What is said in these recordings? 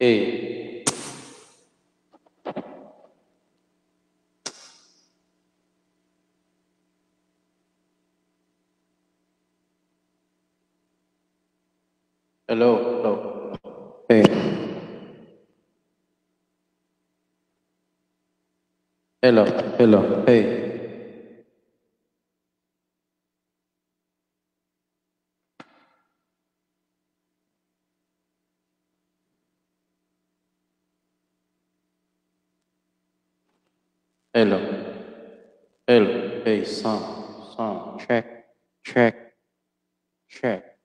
A. Hello, hello. A. Hello, hello, hey. hello, hello, hey, sound, sound, check, check, check.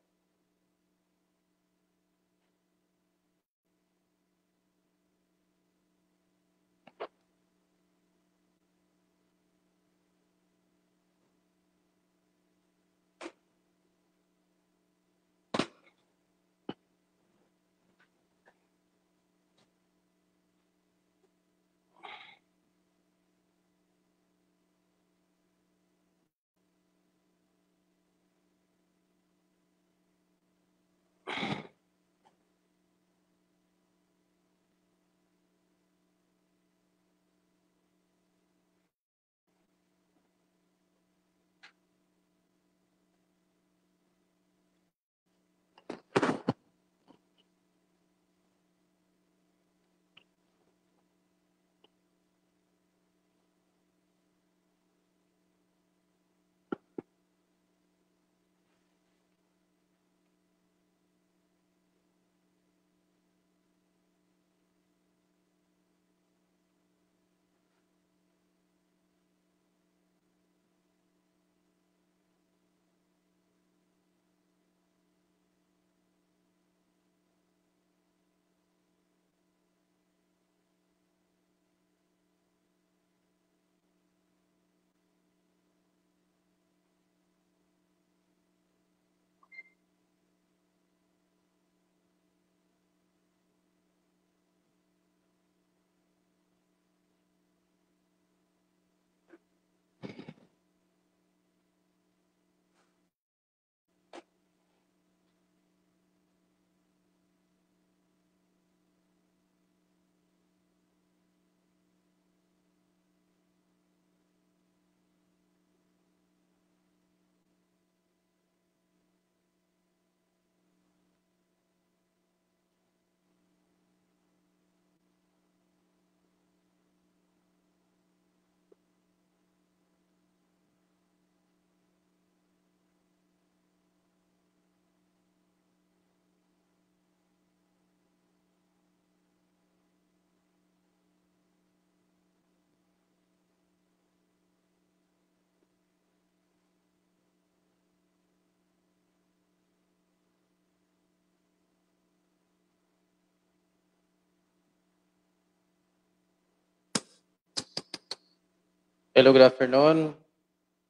Hello, good afternoon.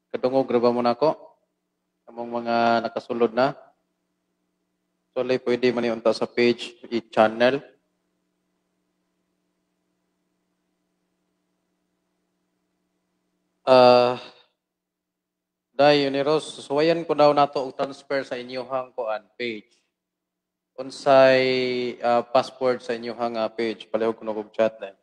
Kadungog, graba mo na ako. Among mga nakasulod na. Actually, pwede man yung sa page, i-channel. Ah, uh, Dai Uniros, suwayan ko daw nato og transfer sa inyohang kuan page. Unsay uh, ah, password sa inyohang uh, ah, page, palihog ko na kog chat dai.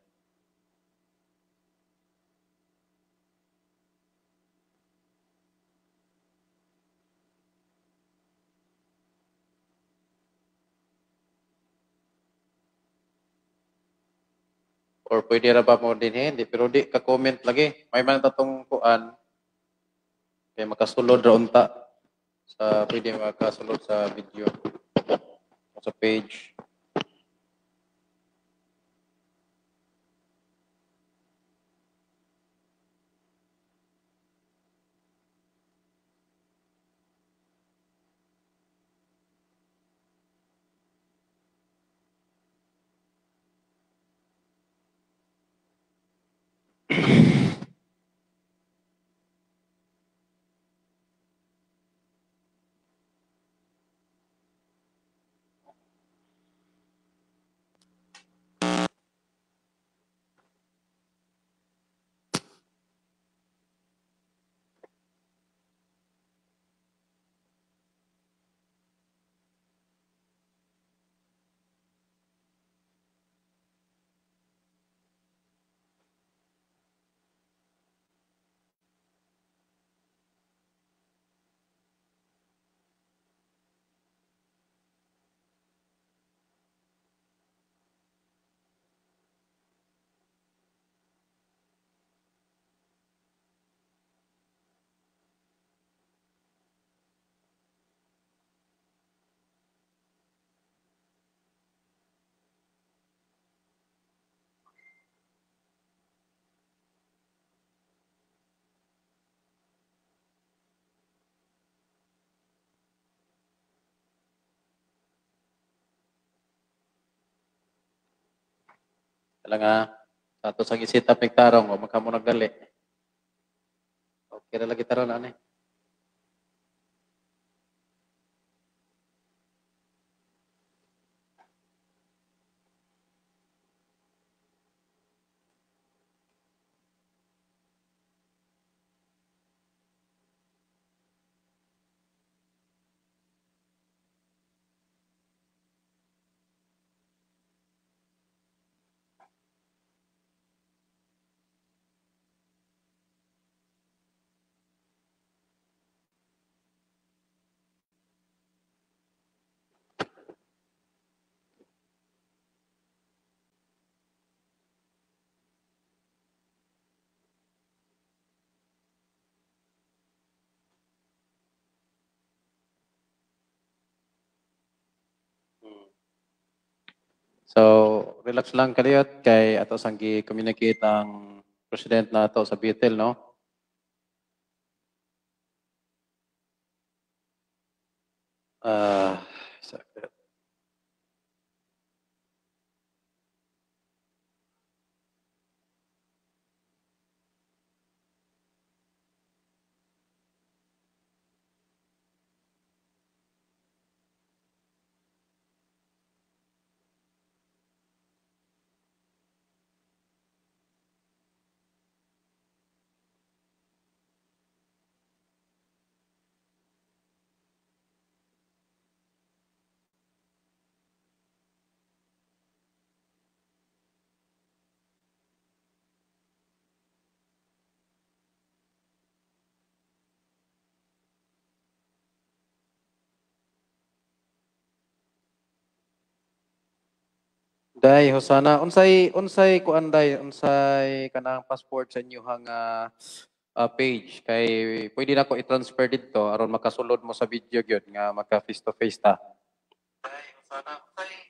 or pwede ra ba mo din hindi pero di ka comment lagi may man tatong kuan kay makasulod ra unta sa pwede makasulod sa video sa page Talaga, ato sang isita pigtarong, o magkamunag gali. Okay kita ron taron, ane. So, relax lang at kay ato sang gi-communicate ang president na ato sa BTL, no? Uh, Day, Hosana, unsay unsay kuan day, unsay kanang passport sa inyuhang uh, ah, uh, ah, page kay pwede na ko i-transfer didto aron makasulod mo sa video gyud nga maka face to face ta. Day, Hosana, unsay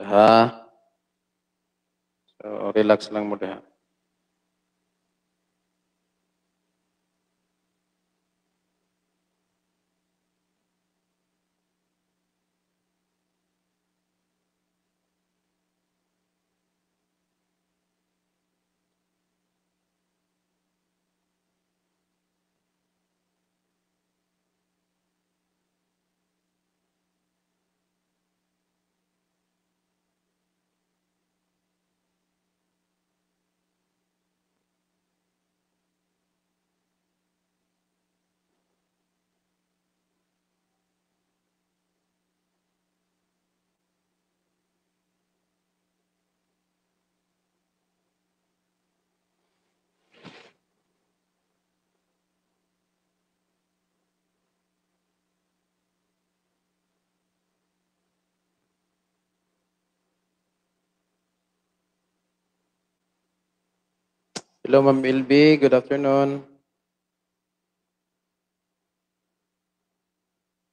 Ha? So, relax lang mo diha. Hello, Ma'am LB. Good afternoon.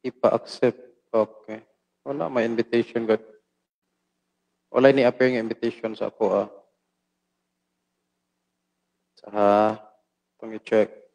Ipa-accept. Okay. Wala, may invitation God. Wala ni appear nga invitation sa ako ah. Sa ha, ah, itong check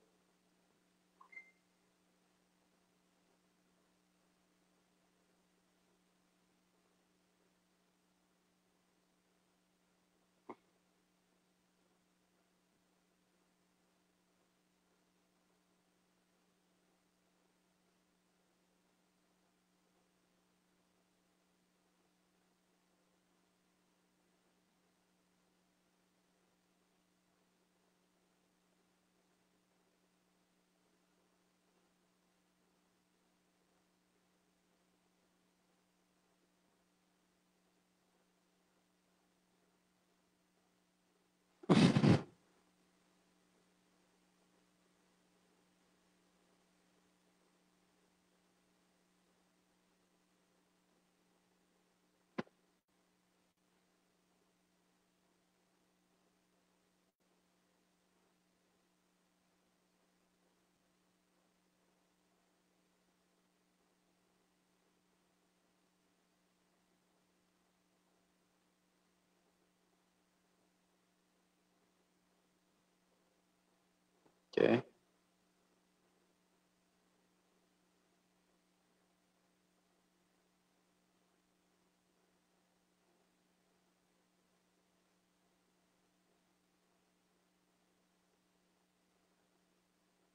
Okay.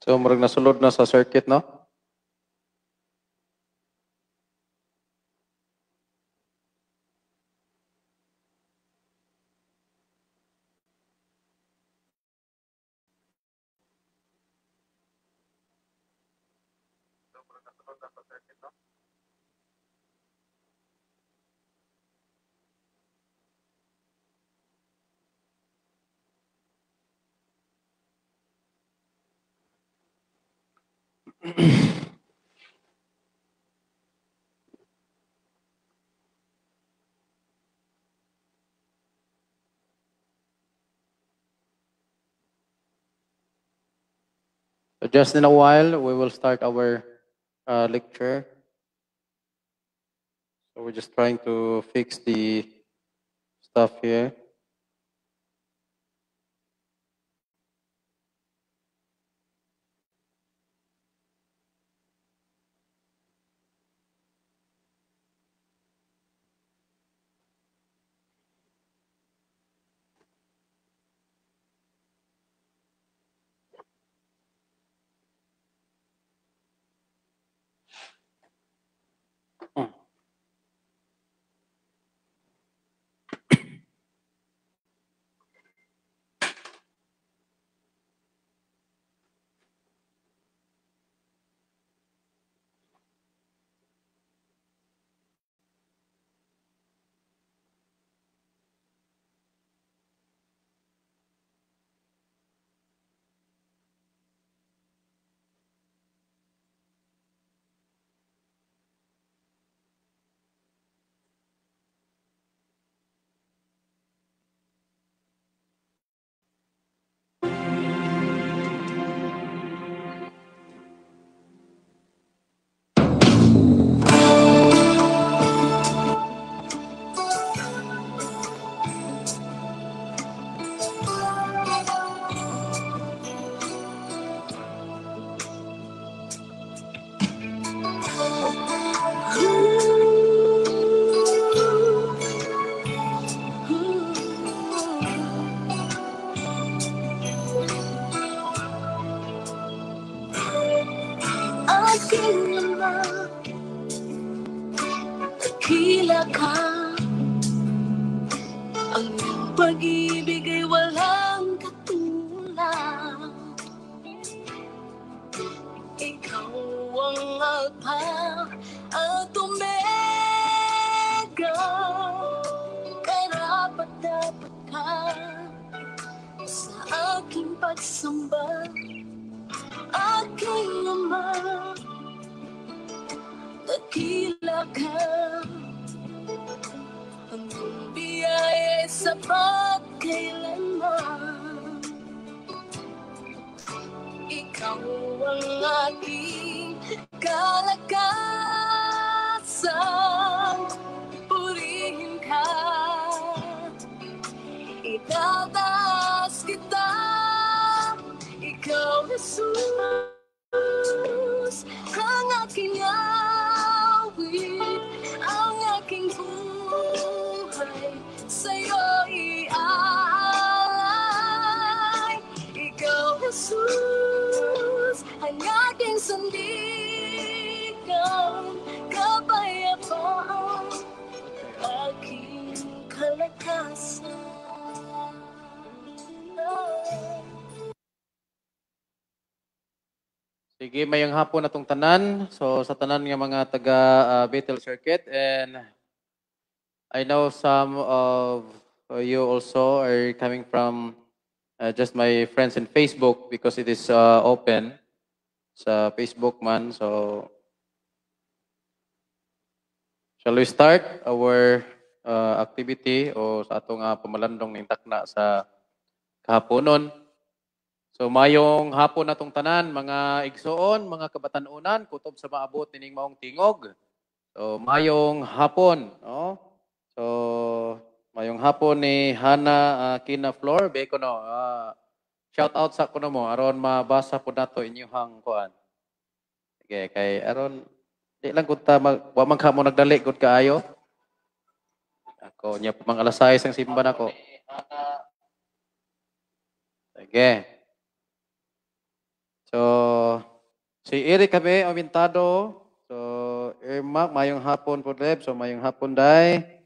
So, murag nasulod na sa circuit, no? so just in a while, we will start our uh, lecture. So we're just trying to fix the stuff here. Sige, mayang hapon atong tanan. So sa tanan nga mga taga uh, ah, Betel Circuit and I know some of you also are coming from uh, just my friends in Facebook because it is uh, open sa Facebook man. So shall we start our uh, activity o sa atong uh, pamalandong nintakna sa kahaponon? So mayong hapon na tong tanan, mga igsoon, mga kabatanunan, kutob sa maabot nining maong tingog. So mayong hapon, no? So mayong hapon ni Hana uh, ah, Kina Flor, beko no. Uh, shout out sa kuno mo aron mabasa pud nato inyuhang kuan. Sige, kay aron di lang kunta mag, wa man ka mo nagdali gud kaayo. Ako nya mga alas 6 ang simba nako. Sige. So, si Eric kami, aumentado. So, Irmak, eh, mayong hapon po, Deb. So, mayong hapon, Day.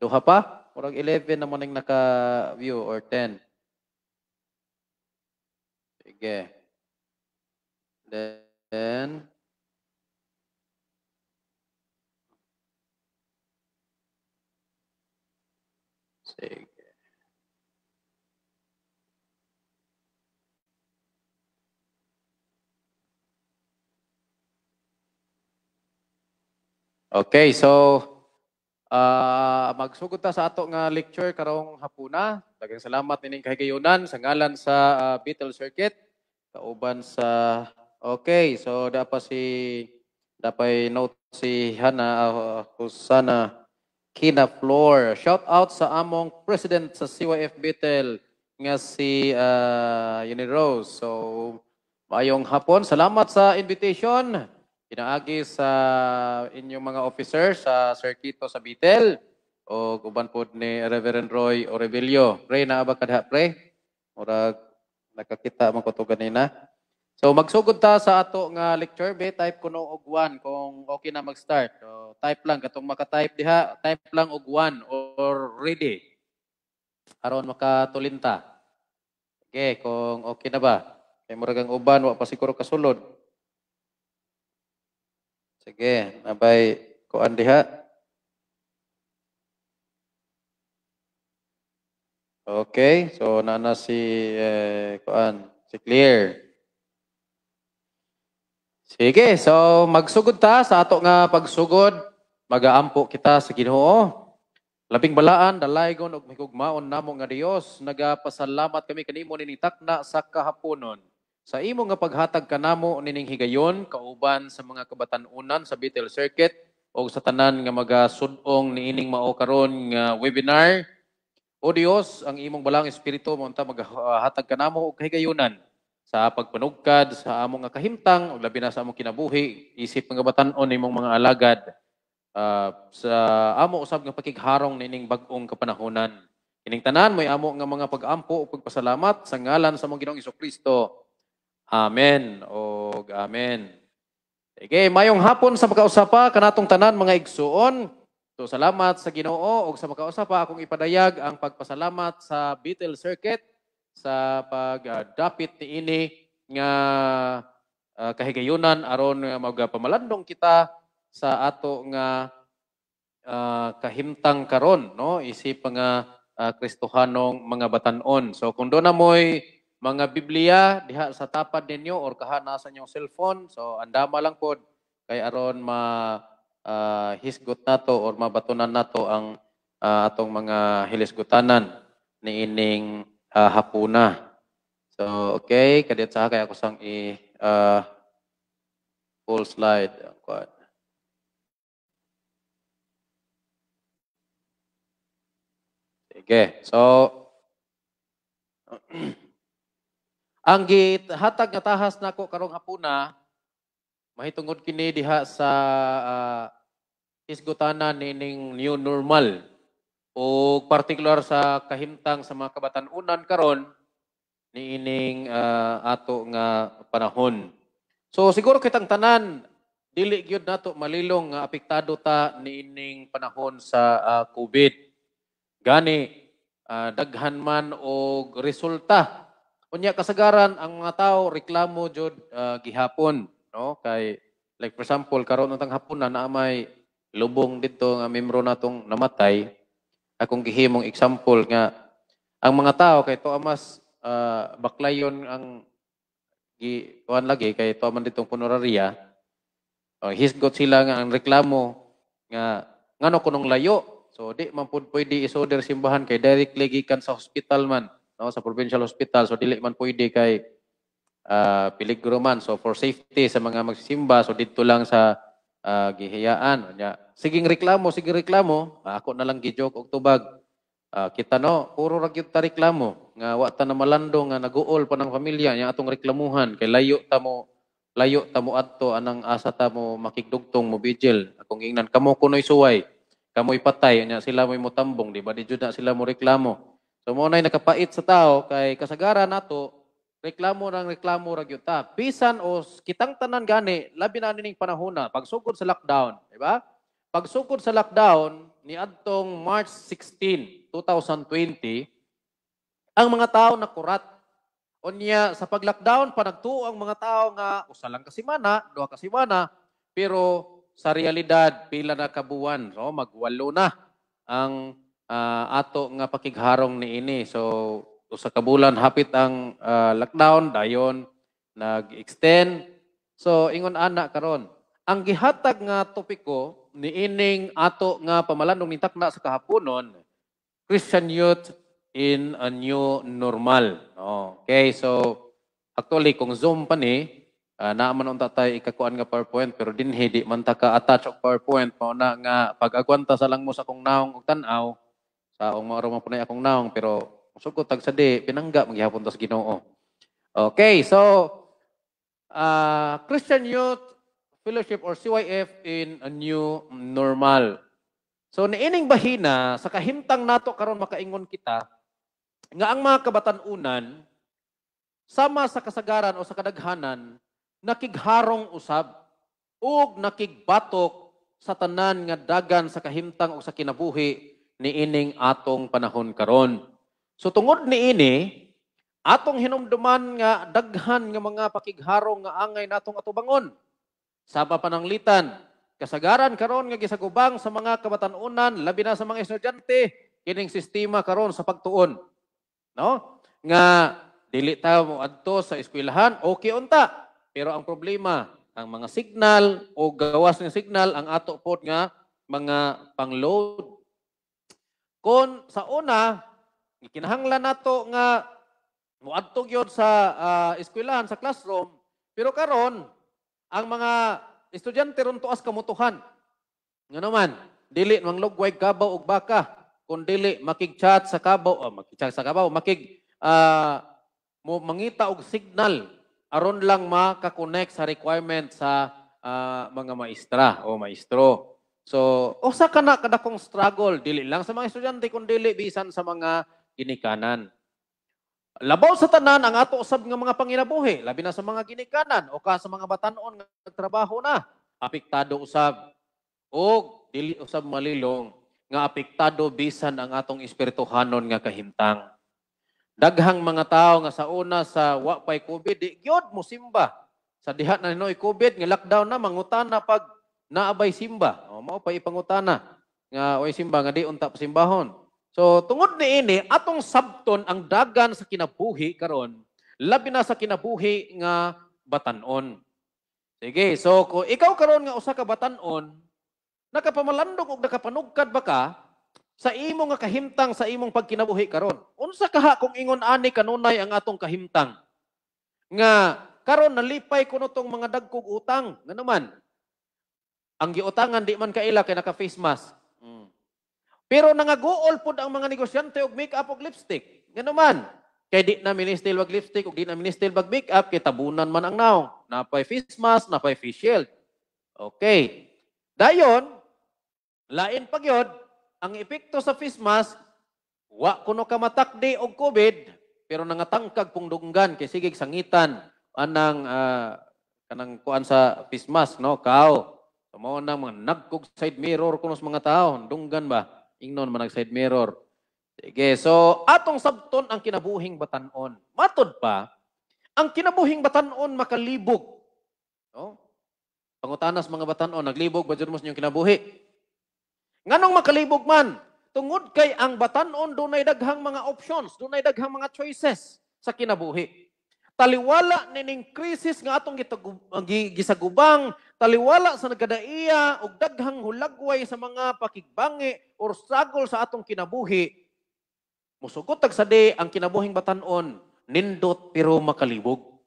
Duha pa. Murag 11 na yung naka-view or 10. Sige. Then, Okay, so uh, ah, magsugod ta sa ato nga lecture karong hapuna. Daghang salamat ning kahigayunan sa ngalan sa uh, Beetle Circuit kauban sa Okay, so dapat si dapat note si Hana ah, uh, Kina Floor. Shout out sa among president sa CYF Beetle nga si uh, Unirose. So mayong hapon. Salamat sa invitation. Pinaagi sa inyong mga officers sa Circuito sa Bitel o uban pod ni Reverend Roy Orevillo. Pre, naa ba kadha pre? Murag nakakita man ko ganina. So magsugod ta sa ato nga lecture be type kuno og 1 kung okay na mag-start. So, type lang katong maka-type diha, type lang og 1 or ready. Aron makatulinta. Okay, kung okay na ba? Kay murag ang uban wa pa siguro kasulod. Sige, nabay kuan diha. Okay, so nana si eh, kuan, si Clear. Sige, so magsugod ta sa ato nga pagsugod, magaampo kita sa Ginoo. Labing balaan, dalaygon ug migugmaon namo nga Dios, nagapasalamat kami kanimo ni takna sa kahaponon. Sa imo nga paghatag kanamo nining higayon kauban sa mga kabatan-unan sa Beetle Circuit o sa tanan nga magasudong niining mao karon nga webinar. O Dios, ang imong balang espiritu mo unta maghatag kanamo og higayonan sa pagpanugkad sa among nga kahimtang ug labi na sa among kinabuhi isip nga batan-on imong mga alagad uh, sa amo usab nga pakigharong nining bag-ong kapanahonan. ining tanan moy amo nga mga pag-ampo o pagpasalamat sa ngalan sa among Ginoong Kristo. Amen. O amen. Sige, mayong hapon sa makausapa kanatong tanan mga igsuon. So salamat sa Ginoo og sa makausapa akong ipadayag ang pagpasalamat sa Beetle Circuit sa pagdapit ni ini nga uh, kahigayunan aron nga magpamalandong kita sa ato nga uh, kahimtang karon no isip nga uh, Kristohanong mga batanon. So kung do na moy mga Biblia diha sa tapad ninyo or kahana sa inyong cellphone. So andama lang pod kay aron ma uh, hisgot nato or mabatunan nato ang uh, atong mga hilisgutanan ni ining uh, hapuna. So okay, kadit sa kay ako sang i uh, full slide ang kwad. So Ang gihatag nga tahas nako karong hapuna mahitungod kini diha sa uh, ah, isgutanan nining new normal o partikular sa kahimtang sa mga kabatanunan karon niining uh, ah, ato nga panahon. So siguro kitang tanan dili gyud nato malilong nga apektado ta niining panahon sa uh, COVID. Gani uh, daghan man og resulta unya kasagaran ang mga tao reklamo jud uh, gihapon no kay like for example karon untang hapon na may lubong dito nga membro natong namatay akong gihimong example nga ang mga tao kay to mas uh, ah, baklayon ang gi kuan lagi kay to man ditong punoraria oh, got sila nga ang reklamo nga ngano kunong layo so di man pud pwede isoder simbahan kay directly gikan sa hospital man no sa provincial hospital so dili man pwede kay uh, ah, peligro man so for safety sa mga magsisimba so dito lang sa uh, gihiyaan nya siging reklamo siging reklamo ah, ako na lang gijok og tubag uh, kita no puro ra gyud ta reklamo nga wa ta na malando nga naguol pa ng pamilya nya atong reklamuhan kay layo ta mo layo ta mo adto anang asa ta mo makigdugtong mo vigil akong ingnan kamo kunoy suway kamoy patay nya sila moy motambong di ba di jud na sila mo reklamo So mo nakapait sa tao kay kasagara nato reklamo nang reklamo ra gyud ta. Bisan os kitang tanan gani labi na ning panahona pagsugod sa lockdown, di ba? Pagsugod sa lockdown ni adtong March 16, 2020, ang mga tao nakurat unya sa pag-lockdown pa nagtuo ang mga tao nga usa lang ka semana, duha ka semana, pero sa realidad pila na kabuwan, so magwalo na ang uh, ato nga pakigharong ni ini. So, sa kabulan hapit ang uh, lockdown, dayon nag-extend. So, ingon ana karon. Ang gihatag nga topiko ni ining ato nga pamalandong ni takna sa kahaponon, Christian Youth in a New Normal. Okay, so actually kung Zoom pa ni, uh, man unta tay ikakuan nga PowerPoint pero din hindi man ta ka attach og PowerPoint mao na nga pag-agwanta sa lang mo sa kung naong og tan-aw sa akong araw man punay akong naong pero sugod tag sa di pinangga magihapon tas Ginoo. Okay, so uh, Christian Youth Fellowship or CYF in a new normal. So niining bahina sa kahimtang nato karon makaingon kita nga ang mga kabatan-unan sama sa kasagaran o sa kadaghanan nakigharong usab ug nakigbatok sa tanan nga dagan sa kahimtang o sa kinabuhi niining atong panahon karon. So tungod niini, atong hinumduman nga daghan nga mga pakigharong nga angay natong atubangon. Saba pananglitan, kasagaran karon nga gisagubang sa mga kabatanunan labi na sa mga estudyante kining sistema karon sa pagtuon. No? Nga dili ta mo adto sa eskwelahan okay unta. Pero ang problema ang mga signal o gawas ng signal ang ato pod nga mga pangload kung sa una, ikinahanglan nato nga muadto gyud sa uh, eskwelahan sa classroom, pero karon ang mga estudyante ron tuas kamutuhan. Nga naman, dili mang lugway kabaw ug baka, kun dili makig-chat sa kabaw, o ah, makig sa kabaw, makig uh, mo mangita og signal aron lang makakonect sa requirement sa uh, mga maestra o maestro. So, usa ka na kadakong struggle dili lang sa mga estudyante kundi dili bisan sa mga ginikanan. Labaw sa tanan ang ato usab nga mga panginabuhi, labi na sa mga ginikanan o ka sa mga batan-on nga nagtrabaho na, apektado usab. O dili usab malilong nga apektado bisan ang atong espirituhanon nga kahimtang. Daghang mga tao nga sa una sa wa pay COVID, di gyud mo simba. Sa diha na ninoy COVID nga lockdown na mangutana pag naabay simba. O oh, mao pa ipangutana nga oy simba nga di unta pa simbahon. So tungod ni ini atong sabton ang dagan sa kinabuhi karon labi na sa kinabuhi nga batanon. Sige, so ko ikaw karon nga usa ka batanon nakapamalandog og nakapanugkad ba ka sa imo nga kahimtang sa imong pagkinabuhi karon. Unsa kaha kung ingon ani kanunay ang atong kahimtang? Nga karon nalipay ko tong mga dagkog utang, nga naman ang giutangan di man kaila kay naka face mask. Mm. Pero nangagool pod ang mga negosyante og make-up og lipstick. Ngano man. Kay di na ministil wag lipstick og di na ministil bag make-up kay tabunan man ang naong. Napay face mask, napay face shield. Okay. Dayon, lain pagyod ang epekto sa face mask wa kuno ka matakdi og COVID pero nangatangkag pong dunggan kay sige sangitan anang uh, kanang kuan sa face mask no kao Mao na mga nagkog side mirror kuno sa mga tao, dunggan ba? Ingnon man nag side mirror. Sige, so atong sabton ang kinabuhing batanon. Matod pa, ang kinabuhing batanon makalibog. No? Pangutanas mga batanon, naglibog ba jud mo inyong kinabuhi? Nganong makalibog man? Tungod kay ang batanon dunay daghang mga options, dunay daghang mga choices sa kinabuhi. Taliwala nining krisis nga atong gisagubang taliwala sa nagkadaiya ug daghang hulagway sa mga pakigbangi or struggle sa atong kinabuhi musugot tag di ang kinabuhing batan-on nindot pero makalibog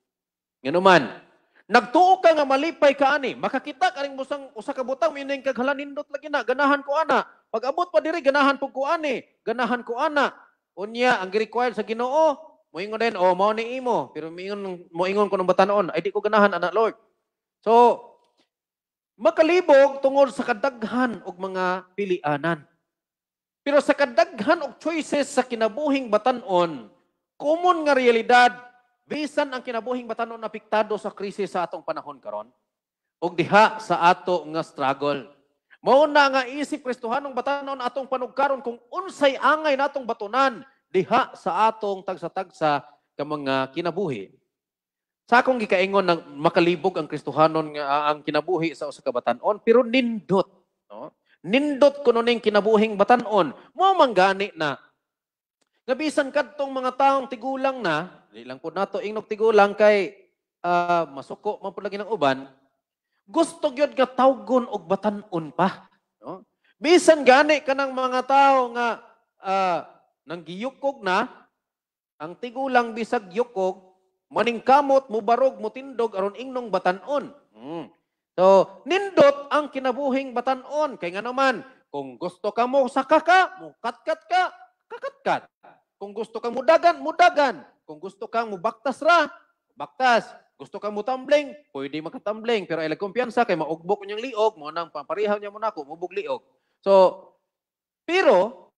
nganuman nagtuo ka nga malipay ka ani makakita ka ning busang usa ka butang ining kaghala nindot lagi na ganahan ko ana pag abot pa diri ganahan po ko ani ganahan ko ana unya ang required sa Ginoo moingon din oh mao ni imo pero moingon moingon ko nang batan-on ay di ko ganahan ana Lord so makalibog tungod sa kadaghan og mga pilianan. Pero sa kadaghan og choices sa kinabuhing batanon, common nga realidad bisan ang kinabuhing batanon apektado sa krisis sa atong panahon karon og diha sa ato nga struggle. Mao na nga isip Kristohanong batanon atong panugkaron kung unsay angay natong batunan diha sa atong tagsa-tagsa ka mga kinabuhi. Sa akong gikaingon ng makalibog ang Kristohanon nga ah, ang kinabuhi sa usa ka batan-on pero nindot, no? Nindot kuno ning kinabuhing batan-on. mo man gani na Gabisan kadtong mga taong tigulang na, dili lang po nato ingnog tigulang kay uh, masuko man pud lagi ng uban, gusto gyud nga tawgon og batan-on pa, no? Bisan gani kanang mga tao nga uh, ah, giyukog na, ang tigulang bisag yukog, maning kamot mo barog mo tindog aron ingnong batanon. Mm. So, nindot ang kinabuhing batanon. Kay nga naman, kung gusto ka mo kaka, ka, mukatkat ka, kakatkat. Kung gusto ka mudagan, mudagan. Kung gusto ka mubaktas ra, baktas. Gusto ka mo tumbling, pwede makatumbling. Pero ilag kumpiyansa kay maugbok niyang liog, mo nang pamparihaw niya mo na ako, mubog liog. So, pero,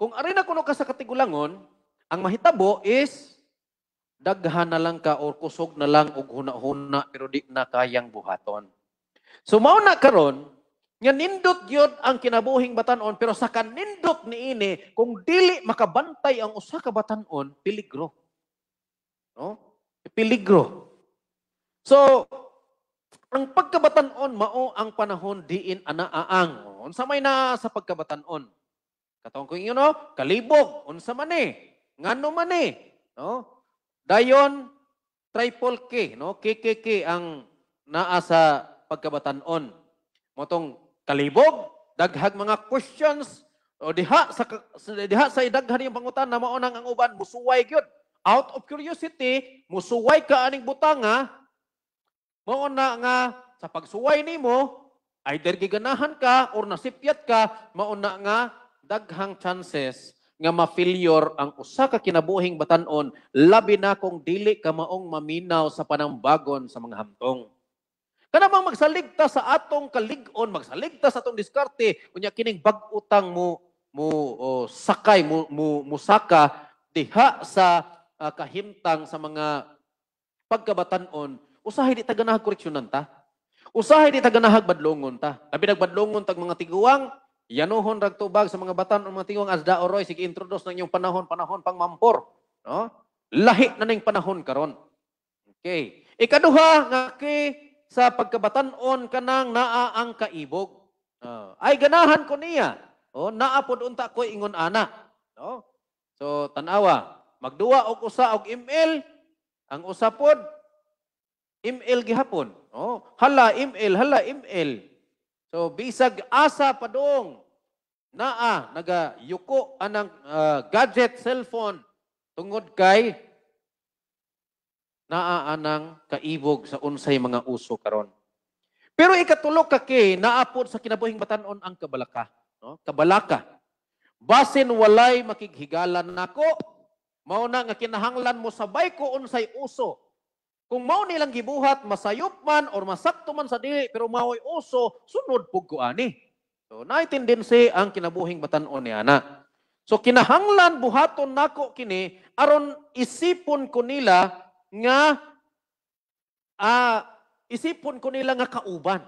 kung ari na kuno ka sa katigulangon, ang mahitabo is daghan na lang ka or kusog na lang og huna-huna pero di na kayang buhaton. So mao na karon nga nindot gyud ang kinabuhing batanon pero sa kanindot niini kung dili makabantay ang usa ka batanon peligro. No? Peligro. So ang pagkabatanon mao ang panahon diin anaaang. Unsa may na sa pagkabatanon? Katong ko inyo no, kalibog unsa man ni? Ngano man ni? No? Dayon triple K, no? KKK ang naa sa pagkabatanon. Motong kalibog, daghag mga questions o diha sa diha sa idaghan yung pangutan na mao ang uban musuway gyud. Out of curiosity, musuway ka aning butanga mao na nga sa pagsuway nimo either giganahan ka or nasipyat ka mao na nga daghang chances nga ma-failure ang usa ka kinabuhing batanon labi na kung dili ka maong maminaw sa panangbagon sa mga hamtong. Kanamang magsaligta sa atong kalig-on, magsaligta sa atong diskarte, unya kining bag-utang mo mo oh, sakay mo, mo mo diha sa uh, kahimtang sa mga pagkabatanon, usahay di taganahag koreksyonan ta. Usahay di taganahag badlongon ta. Labi nagbadlongon tag mga tiguwang, Yanuhon ragtubag sa mga batan ng mga tingong asda roy, sige introduce ng inyong panahon panahon pang mampor, no? Lahi na ning panahon karon. Okay. Ikaduha nga kay sa pagkabatan-on kanang naa ang kaibog. Uh, ay ganahan ko niya. Oh, naapod unta ko ingon ana, no? So tanawa, magduwa og usa og ML ang usa pod ML gihapon, oh. Hala ML, hala ML. So bisag asa padong naa naga yuko anang uh, gadget cellphone tungod kay naa anang kaibog sa unsay mga uso karon. Pero ikatulog ka kay naapod sa kinabuhing batan-on ang kabalaka, no? Kabalaka. Basin walay makighigala nako, mao na nga kinahanglan mo sabay ko unsay uso. Kung mao nilang gibuhat masayop man or masakto man sa dili pero maoy uso, sunod pug ko ani. So, naitindense ang kinabuhing batanon ni ana. So, kinahanglan buhaton nako kini aron isipon ko nila nga uh, isipon ko nila nga kauban.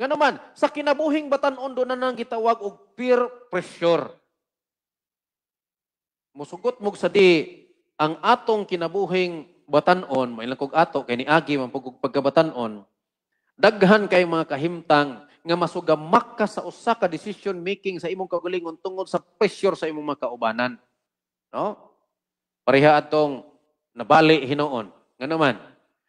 Nga naman, sa kinabuhing batanon do na nang gitawag og peer pressure. Musugot mog sa di ang atong kinabuhing batanon, may lang ato kay niagi man pagkabatanon, daghan kay mga kahimtang nga masugamak ka sa usa ka decision making sa imong kaugalingon tungod sa pressure sa imong makaubanan. No? Pareha atong nabali hinoon. Nga naman,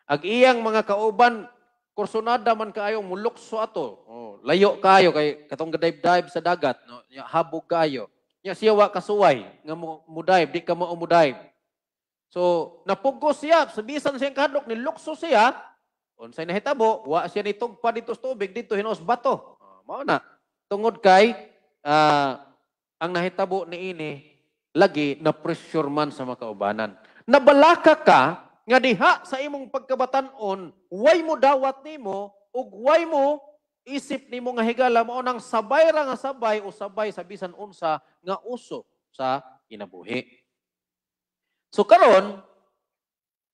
ag iyang mga kauban kursonada man kaayo mulukso ato. Oh, layo kayo kay katong gadive-dive sa dagat, no? habog kayo. Nya siya wa kasuway nga mudive, di ka mo mudive. So napugos siya, sa bisan siyang kadlok ni lukso siya, Unsay nahitabo, wa siya nitugpa dito sa tubig, dito hinos bato. Uh, mao na. Tungod kay uh, ang nahitabo ni ini lagi na pressure man sa makaubanan. Nabalaka ka nga diha sa imong pagkabatanon on way mo dawat nimo ug way mo isip nimo nga higala mao nang sabay ra nga sabay o sabay sa bisan unsa nga uso sa kinabuhi. So karon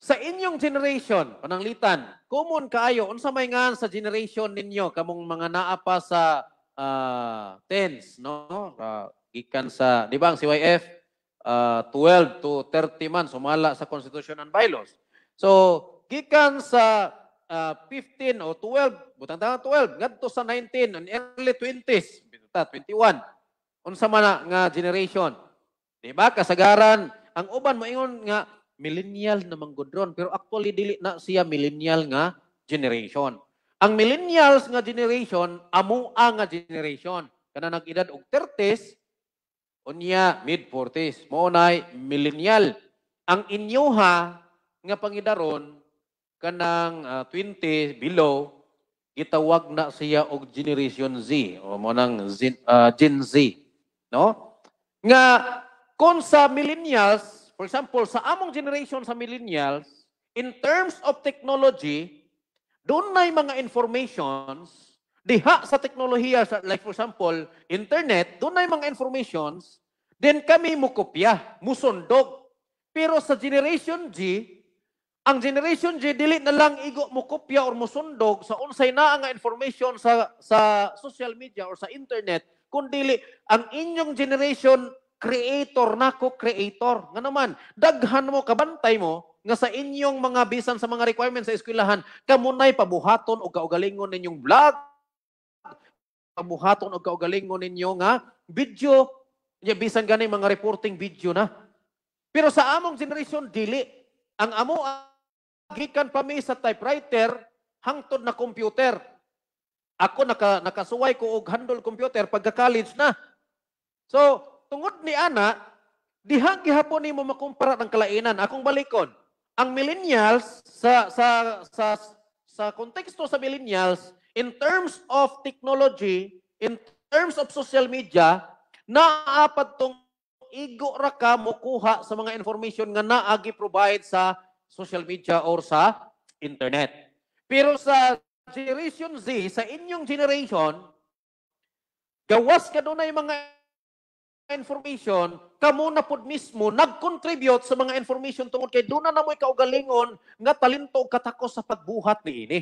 sa inyong generation, pananglitan, common kaayo, unsa may nga sa generation ninyo, kamong mga naa pa sa uh, tens, no? Uh, sa, di ba ang CYF, uh, 12 to 30 man, sumala sa Constitution and Bylaws. So, gikan sa uh, ah, 15 o 12, butang tangan 12, ngadto sa 19, and early 20s, 21, unsa man nga generation. Di ba, kasagaran, ang uban, mo ingon nga, millennial namang manggudron. Pero actually, dili na siya millennial nga generation. Ang millennials nga generation, amo nga generation. Kana nag-edad og 30s, unya mid-40s. Maunay, millennial. Ang inyoha nga pangidaron, kanang uh, ah, 20 below, gitawag na siya og generation Z o mo nang uh, Gen Z no nga kon sa millennials For example, sa among generation sa millennials, in terms of technology, doon na mga informations diha sa teknolohiya, sa, like for example, internet, doon na mga informations, then kami mukopya, musundog. Pero sa generation G, ang generation G dili na lang igo mo kopya or musundog sa unsay na ang information sa sa social media or sa internet kundi ang inyong generation creator na ko, creator. Nga naman, daghan mo, kabantay mo, nga sa inyong mga bisan sa mga requirements sa eskwelahan, kamunay pabuhaton o kaugalingon ninyong vlog, pabuhaton o kaugalingon ninyo nga video, ya bisan ganay mga reporting video na. Pero sa among generation, dili. Ang amo, gikan pa mi sa typewriter, hangtod na computer. Ako naka, nakasuway ko og handle computer pagka-college na. So, tungod ni ana, diha gihapon mo makumpara ang kalainan. Akong balikon, ang millennials sa sa sa sa konteksto sa millennials in terms of technology, in terms of social media, naapad tong igo ra ka mo kuha sa mga information nga naa provide sa social media or sa internet. Pero sa generation Z, sa inyong generation, gawas ka doon mga information, kamo na pud mismo nag-contribute sa mga information tungod kay duna na mo'y kaugalingon nga talento o katakos sa pagbuhat ni ini.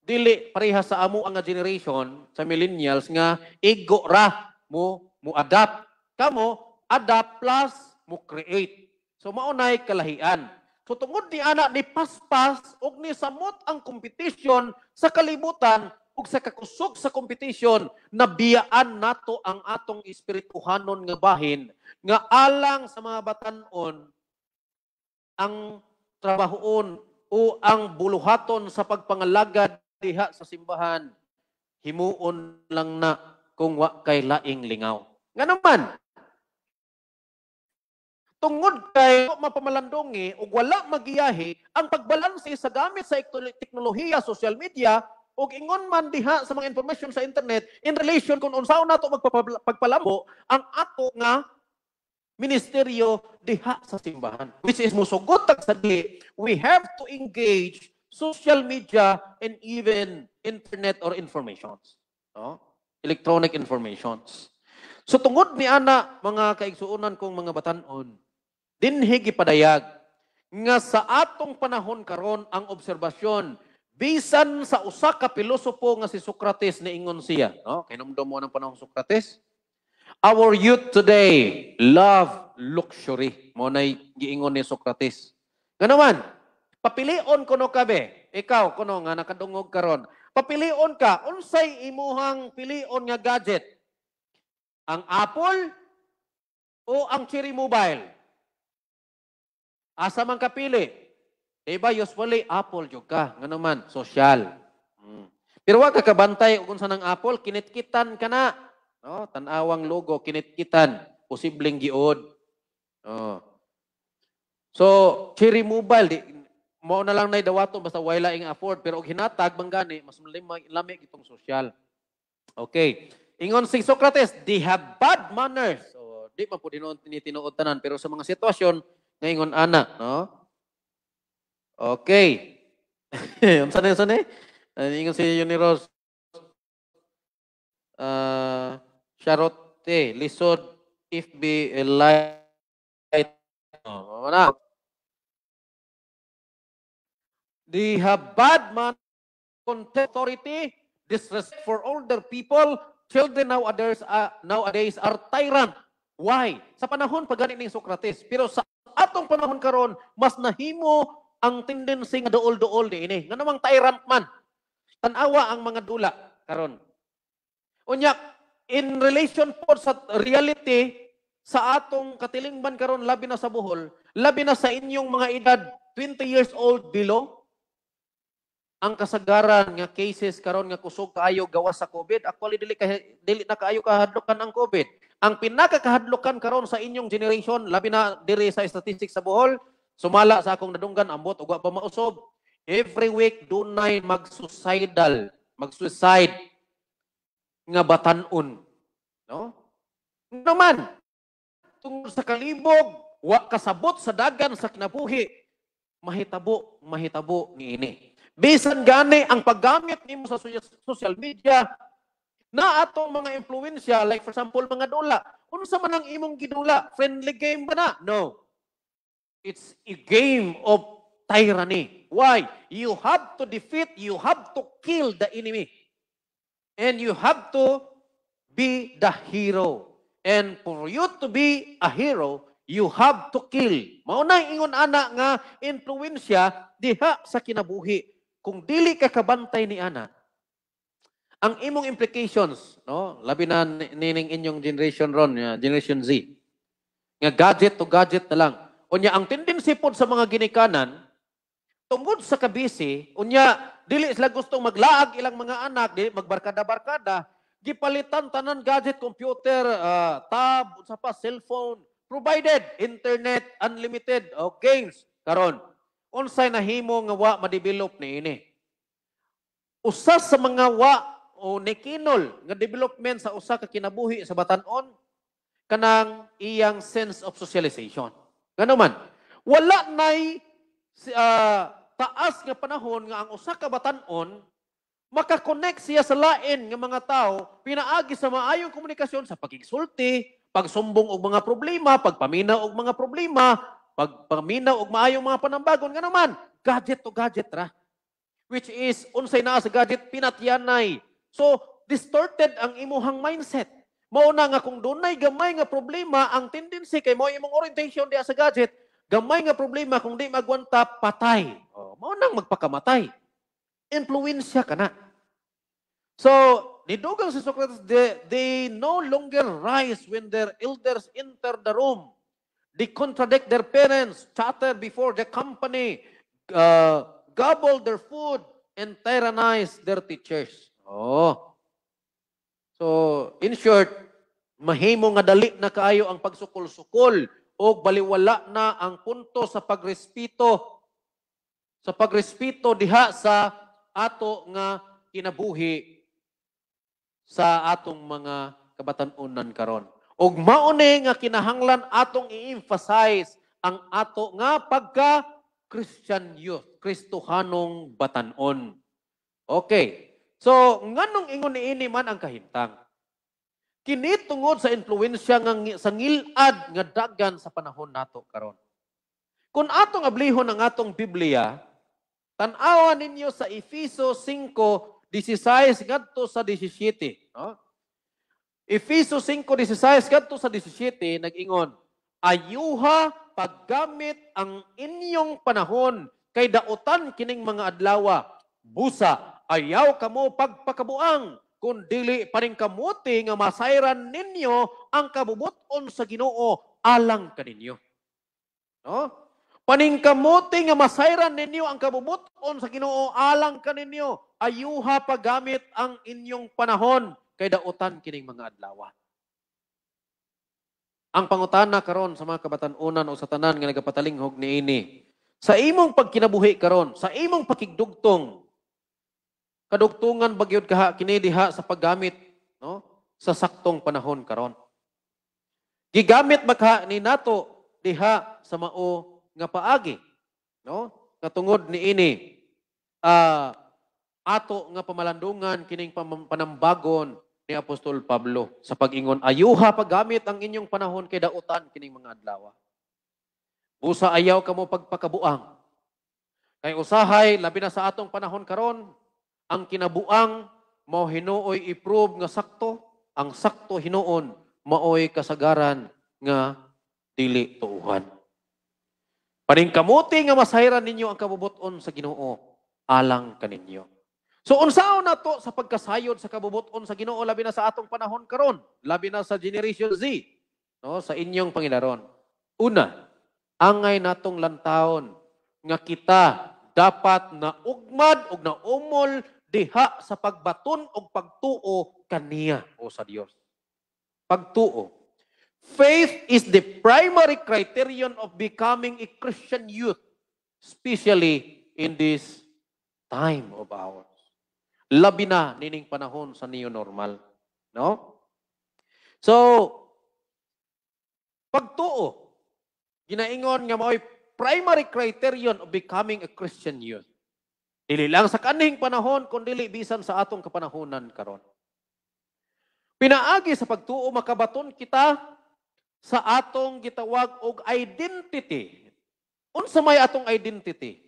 Dili pareha sa amo ang generation sa millennials nga ego ra mo mo adapt. Kamo adapt plus mo create. So maunay kalahian. So tungod ni ana ni paspas og ni samot ang competition sa kalibutan ug sa kakusog sa competition nabiyaan nato ang atong espirituhanon nga bahin nga alang sa mga batan-on ang trabahoon o ang buluhaton sa pagpangalagad diha sa simbahan himuon lang na kung wa kay laing lingaw nganuman tungod kay mapamalandongi o wala magiyahi ang pagbalanse sa gamit sa teknolohiya, social media, o ingon man diha sa mga information sa internet in relation kung unsaon nato magpagpalambo ang ato nga ministeryo diha sa simbahan which is musugot tag sa di we have to engage social media and even internet or informations no electronic informations so tungod ni ana mga kaigsuonan kong mga batan-on dinhi gipadayag nga sa atong panahon karon ang obserbasyon Bisan sa usa ka pilosopo nga si Socrates ingon siya, no? Kinumdum mo ng panahon Socrates. Our youth today love luxury. Mo nay giingon ni Socrates. Ganaman, papilion kuno kabe. Ikaw kuno nga nakadungog karon. Papilion ka unsay imuhang pilion nga gadget? Ang Apple o ang Cherry Mobile? Asa man kapili? Diba, eh, usually, apple yung ka. Nga naman, social. Hmm. Pero wag kakabantay kung saan ang apple, kinitkitan ka na. No? Tanawang logo, kinitkitan. Posibleng giod. Oh. So, cherry mobile, di, mo na lang na dawato basta wala ing afford pero og bang gani, mas lami itong social. Okay. Ingon si Socrates, they have bad manners. So, di man po dinon tinitinuod tanan pero sa mga sitwasyon ngayon ana, no? Okay. Ang sana yung sana eh? Naniningil si Uniros. Uh, ah, Sharote, lisod, if be a light. Oh, na. They have bad man contempt authority, disrespect for older people, children nowadays, uh, nowadays are tyrant. Why? Sa panahon pagani ni Socrates, pero sa atong panahon karon mas nahimo ang tendency nga dool-dool ni ini. Nga namang tyrant man. Tanawa ang mga dula karon. unya in relation po sa reality sa atong katilingban karon labi na sa Bohol, labi na sa inyong mga edad 20 years old below, ang kasagaran nga cases karon nga kusog kaayo gawas sa COVID actually dili ka dili na kaayo kahadlokan ang COVID ang pinakakahadlokan karon sa inyong generation labi na diri sa statistics sa Bohol Sumala sa akong nadunggan, ambot, ugwa pa mausob. Every week, dunay magsuicidal, magsuicide nga batanon. No? Naman, ano tungod sa kalibog, wa kasabot sa dagan sa kinabuhi, mahitabo, mahitabo ni ini. Bisan gani ang paggamit nimo sa social media na atong mga influensya, like for example, mga dula, unsa man ang imong gidula, friendly game ba na? No. It's a game of tyranny. Why? You have to defeat, you have to kill the enemy. And you have to be the hero. And for you to be a hero, you have to kill. Maunay ingon ana nga influensya diha sa kinabuhi. Kung dili ka kabantay ni ana, ang imong implications, no? Labi na nining inyong generation ron, generation Z. Nga gadget to gadget na lang unya ang tendency pod sa mga ginikanan tungod sa kabisi unya dili sila gustong maglaag ilang mga anak dili magbarkada-barkada gipalitan tanan gadget computer uh, tab unsa pa cellphone provided internet unlimited o games karon unsay nahimo nga wa ma-develop niini usa sa mga wa o nekinol nga development sa usa ka kinabuhi sa batan-on kanang iyang sense of socialization Ganuman, wala nay uh, taas nga panahon nga ang usa ka batan-on makakonect siya sa lain nga mga tao pinaagi sa maayong komunikasyon sa pagigsulti, pagsumbong og mga problema, pagpaminaw og mga problema, pagpaminaw og maayong mga panambagon ganuman. Gadget to gadget ra. Which is unsay na sa gadget pinatyanay. So distorted ang imuhang mindset Mao na nga kung dunay gamay nga problema, ang tendency kay mo imong orientation diya sa gadget, gamay nga problema kung di magwanta, patay. Oh, mao nang magpakamatay. Influensya ka na. So, nidugang si Socrates, they, they no longer rise when their elders enter the room. They contradict their parents, chatter before the company, uh, gobble their food, and tyrannize their teachers. Oh, So, in short, mahimo nga dali na kaayo ang pagsukol-sukol o baliwala na ang punto sa pagrespeto sa pagrespeto diha sa ato nga kinabuhi sa atong mga kabatanunan karon. Og mauni nga kinahanglan atong i-emphasize ang ato nga pagka Christian youth, Kristohanong batanon. Okay, So, nganong ingon ini man ang kahintang? Kini tungod sa impluwensya nga sa ngilad nga dagan sa panahon nato karon. Kung atong ablihon ang atong Biblia, tan-awa ninyo sa Efeso 5:16 ngadto sa 17, no? Efeso 5:16 kadto sa 17 nag-ingon, "Ayuha paggamit ang inyong panahon kay daotan kining mga adlaw, busa ayaw kamo pagpakabuang, kundili pa rin kamuti nga masayran ninyo ang kabubuton sa ginoo alang kaninyo. No? paning Paningkamuti nga masayran ninyo ang kabubuton sa ginoo alang kaninyo. Ayuha pagamit ang inyong panahon kay daotan kining mga adlaw. Ang pangutana karon sa mga kabatanunan o sa tanan nga nagapatalinghog niini. Sa imong pagkinabuhi karon, sa imong pakigdugtong, kadugtungan bagyod kaha kini diha sa paggamit no sa saktong panahon karon gigamit magha ni nato diha sa mao nga paagi no katungod ni ini uh, ato nga pamalandungan kining panambagon ni Apostol Pablo sa pag-ingon ayuha paggamit ang inyong panahon kay dautan kining mga adlaw busa ayaw kamo pagpakabuang kay usahay labi na sa atong panahon karon ang kinabuang mao hinuoy i-prove nga sakto, ang sakto hinuon maoy kasagaran nga dili tuuhan. kamuti nga masayran ninyo ang kabubuton sa Ginoo alang kaninyo. So unsaon na to sa pagkasayod sa kabubuton sa Ginoo labi na sa atong panahon karon, labi na sa generation Z, no, sa inyong pangilaron Una, angay natong lantaon nga kita dapat na ugmad ug na umol diha sa pagbaton og pagtuo kaniya o sa Dios. Pagtuo. Faith is the primary criterion of becoming a Christian youth, especially in this time of ours. Labi na nining panahon sa new normal, no? So, pagtuo ginaingon nga mao'y primary criterion of becoming a Christian youth. Dili lang sa kaning panahon, kundi bisan sa atong kapanahonan karon. Pinaagi sa pagtuo makabaton kita sa atong gitawag og identity. Unsa may atong identity?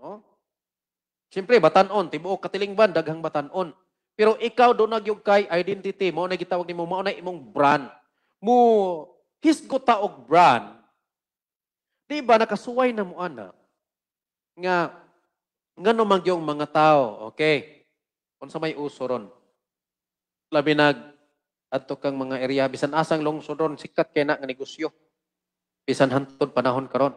No? Siyempre, batanon, tibuok katilingban, daghang batanon. Pero ikaw do nagyog kay identity Mao na gitawag nimo mao na imong brand. Mo hisgot ta og brand. Di ba nakasuway na mo ana nga Ngano man yung mga tao, okay? Kung sa may uso ron. Labi nag adto kang mga area bisan asang lungsod ron sikat kay na nga negosyo. Bisan hantod panahon karon.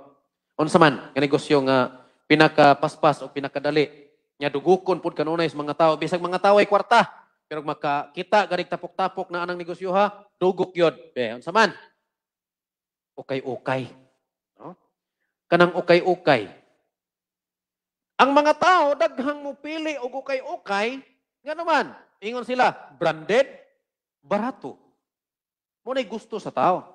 Unsa man nga negosyo nga pinakapaspas o pinakadali nya dugukon pud kanunay sa mga tao bisag mga tao ay kwarta pero makakita ganig tapok-tapok na anang negosyo ha dugok yod. Be, unsa man? okay-okay. No? Kanang okay-okay, ang mga tao, daghang mo pili og ukay-ukay, nga naman, ingon sila, branded, barato. Muna'y gusto sa tao.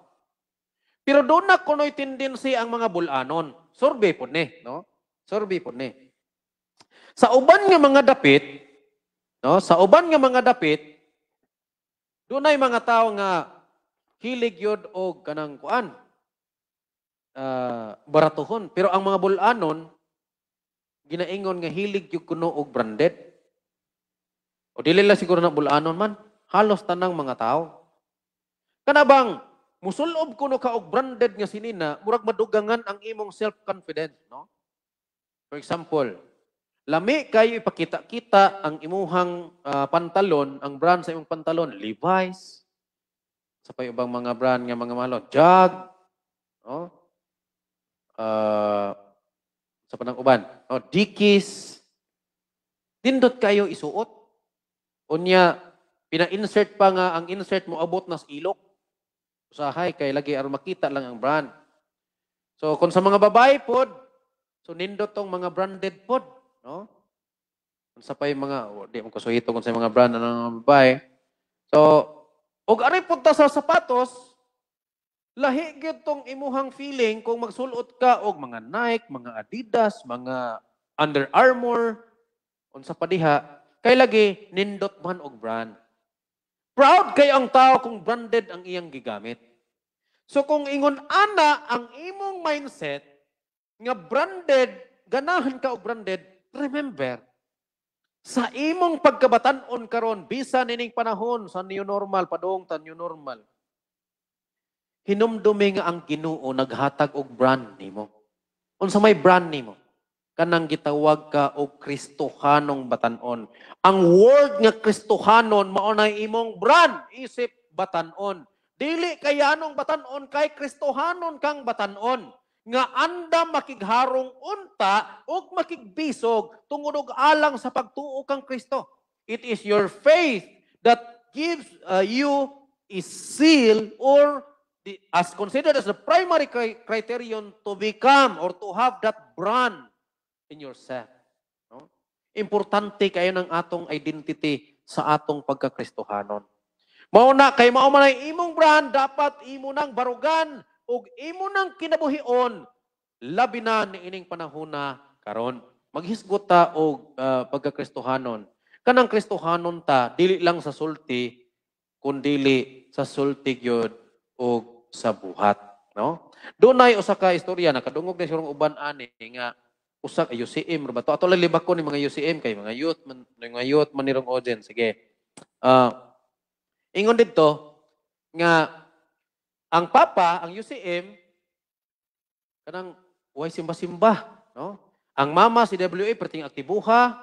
Pero doon na kunoy tendency ang mga bulanon. Survey po ni, no? Survey po ni. Sa uban nga mga dapit, no? Sa uban nga mga dapit, doon ay mga tao nga hilig yod og kanang kuan. Uh, baratuhon. Pero ang mga bulanon, ginaingon nga hilig yung kuno og branded. O dili la siguro na bulanon man, halos tanang mga tao. Kanabang musulob kuno ka og branded nga sinina, murag madugangan ang imong self-confidence, no? For example, lami kayo ipakita-kita ang imuhang uh, pantalon, ang brand sa imong pantalon, Levi's, sa pa ibang mga brand nga mga malot, Jag, no? Uh, sa panang uban. O, dikis. Tindot kayo isuot. Unya, pina-insert pa nga, ang insert mo abot nas ilok. Usahay, kay lagi aron makita lang ang brand. So, kung sa mga babae pod, so nindot tong mga branded pod. No? Kung sa pay mga, oh, di mo kusuhito kung sa mga brand ng mga babae. So, og ari punta sa sapatos, Lahi gyud tong imuhang feeling kung magsulot ka og mga Nike, mga Adidas, mga Under Armour unsa pa diha kay lagi nindot man og brand. Proud kay ang tao kung branded ang iyang gigamit. So kung ingon ana ang imong mindset nga branded ganahan ka og branded, remember sa imong pagkabatan-on karon bisan nining panahon sa new normal padung tan new normal hinumdumi nga ang Ginoo naghatag og brand nimo. Unsa may brand nimo? Kanang gitawag ka og Kristohanong batanon. Ang word nga Kristohanon mao na imong brand isip batanon. Dili kay anong batanon kay Kristohanon kang batanon nga anda makigharong unta ug makigbisog tungod og alang sa pagtuo kang Kristo. It is your faith that gives uh, you a seal or as considered as the primary criterion to become or to have that brand in yourself. No? Importante kayo ng atong identity sa atong pagkakristohanon. Mauna, kay maumanay imong brand, dapat imo nang barugan ug imo nang kinabuhion labi na niining panahona karon. Maghisgot ta og uh, pagkakristohanon. Kanang kristohanon ta dili lang sa sulti kundi sa sulti gyud og sa buhat. No? Doon ay usa ka istorya nakadungog na sirong uban ani nga usa ka UCM ra to. Ato lalibak ko ni mga UCM kay mga youth man mga youth man nirong audience sige. Uh, ingon didto nga ang papa ang UCM kanang way simba-simba, no? Ang mama si WA perting aktibuha,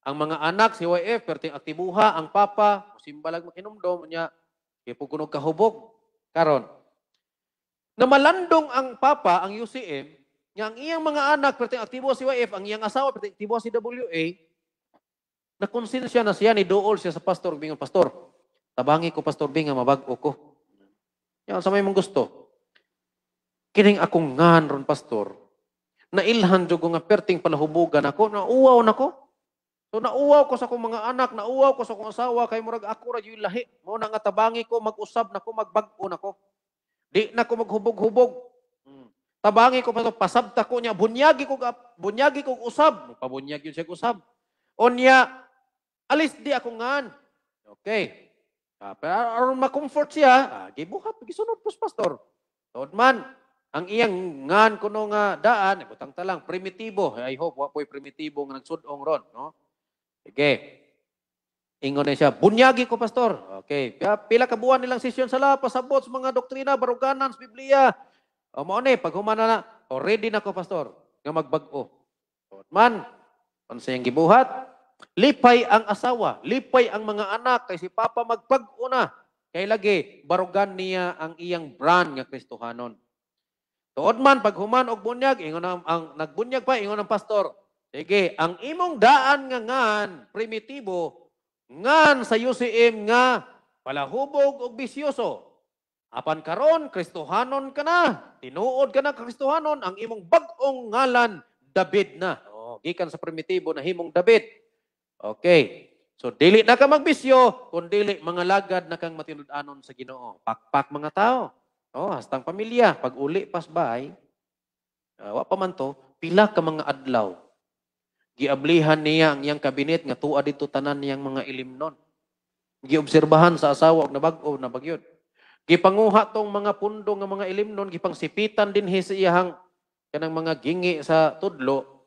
ang mga anak si YF perting aktibuha, ang papa simba makinumdom makinomdom niya kay pugunog kahubog karon na malandong ang Papa, ang UCM, nga ang iyang mga anak, perting aktibo si YF, ang iyang asawa, perting aktibo si WA, na nakonsensya na siya, ni dool siya sa pastor, bingon, pastor, tabangi ko, pastor, bingon, mabago ko. Yan, sa may mong gusto. Kining akong ngan ron, pastor, nailhan jud ko nga perting palahubugan ako, na nauwaw nako. So nauwaw ko sa akong mga anak, nauwaw ko sa akong asawa, kay murag ako ra yung lahi. Mo na nga tabangi ko, mag-usab nako, magbag-o nako. Di na ko maghubog-hubog. Hmm. Tabangi ko pa to, pasabta ko niya, bunyagi ko, bunyagi ko usab. Pabunyag yun siya usab. O niya, alis di ako ngan. Okay. Ah, pero aron makomfort siya, ah, gibuhat, gisunod po pastor. Tod man, ang iyang ngan kuno nga daan, butang talang, primitibo. I hope, wapoy primitibo nga nagsunong ron. No? Okay. Ingon na siya, bunyagi ko, pastor. Okay. Kaya pila ka buwan nilang sesyon sa lapas, sabot, mga doktrina, baruganan, Biblia. O mo ni, pag humana na, o ready na ko, pastor, nga magbago. O man, ang gibuhat? Lipay ang asawa, lipay ang mga anak, kay si Papa magbago na. Kay lagi, barugan niya ang iyang brand nga Kristohanon. Tuod man, pag human og bunyag, ingon ang, ang nagbunyag pa, ingon ang pastor. Sige, ang imong daan nga ngan, primitibo, ngan sa UCM nga palahubog og bisyoso. Apan karon Kristohanon ka na. Tinuod ka na Kristohanon ang imong bag-ong ngalan David na. Oh, gikan sa primitibo na himong David. Okay. So dili na ka magbisyo kun dili mga lagad na kang matinud-anon sa Ginoo. Pakpak mga tao. Oh, hastang pamilya, pag uli pas bay, uh, ah, wa pa man to, pila ka mga adlaw Giablihan niya ang iyang kabinet nga tuwa dito tanan niyang mga ilimnon. Giobserbahan sa asawa og nabag-o na bagyod. Gipanguha tong mga pundo nga mga ilimnon gipangsipitan din hi sa iyang kanang mga gingi sa tudlo.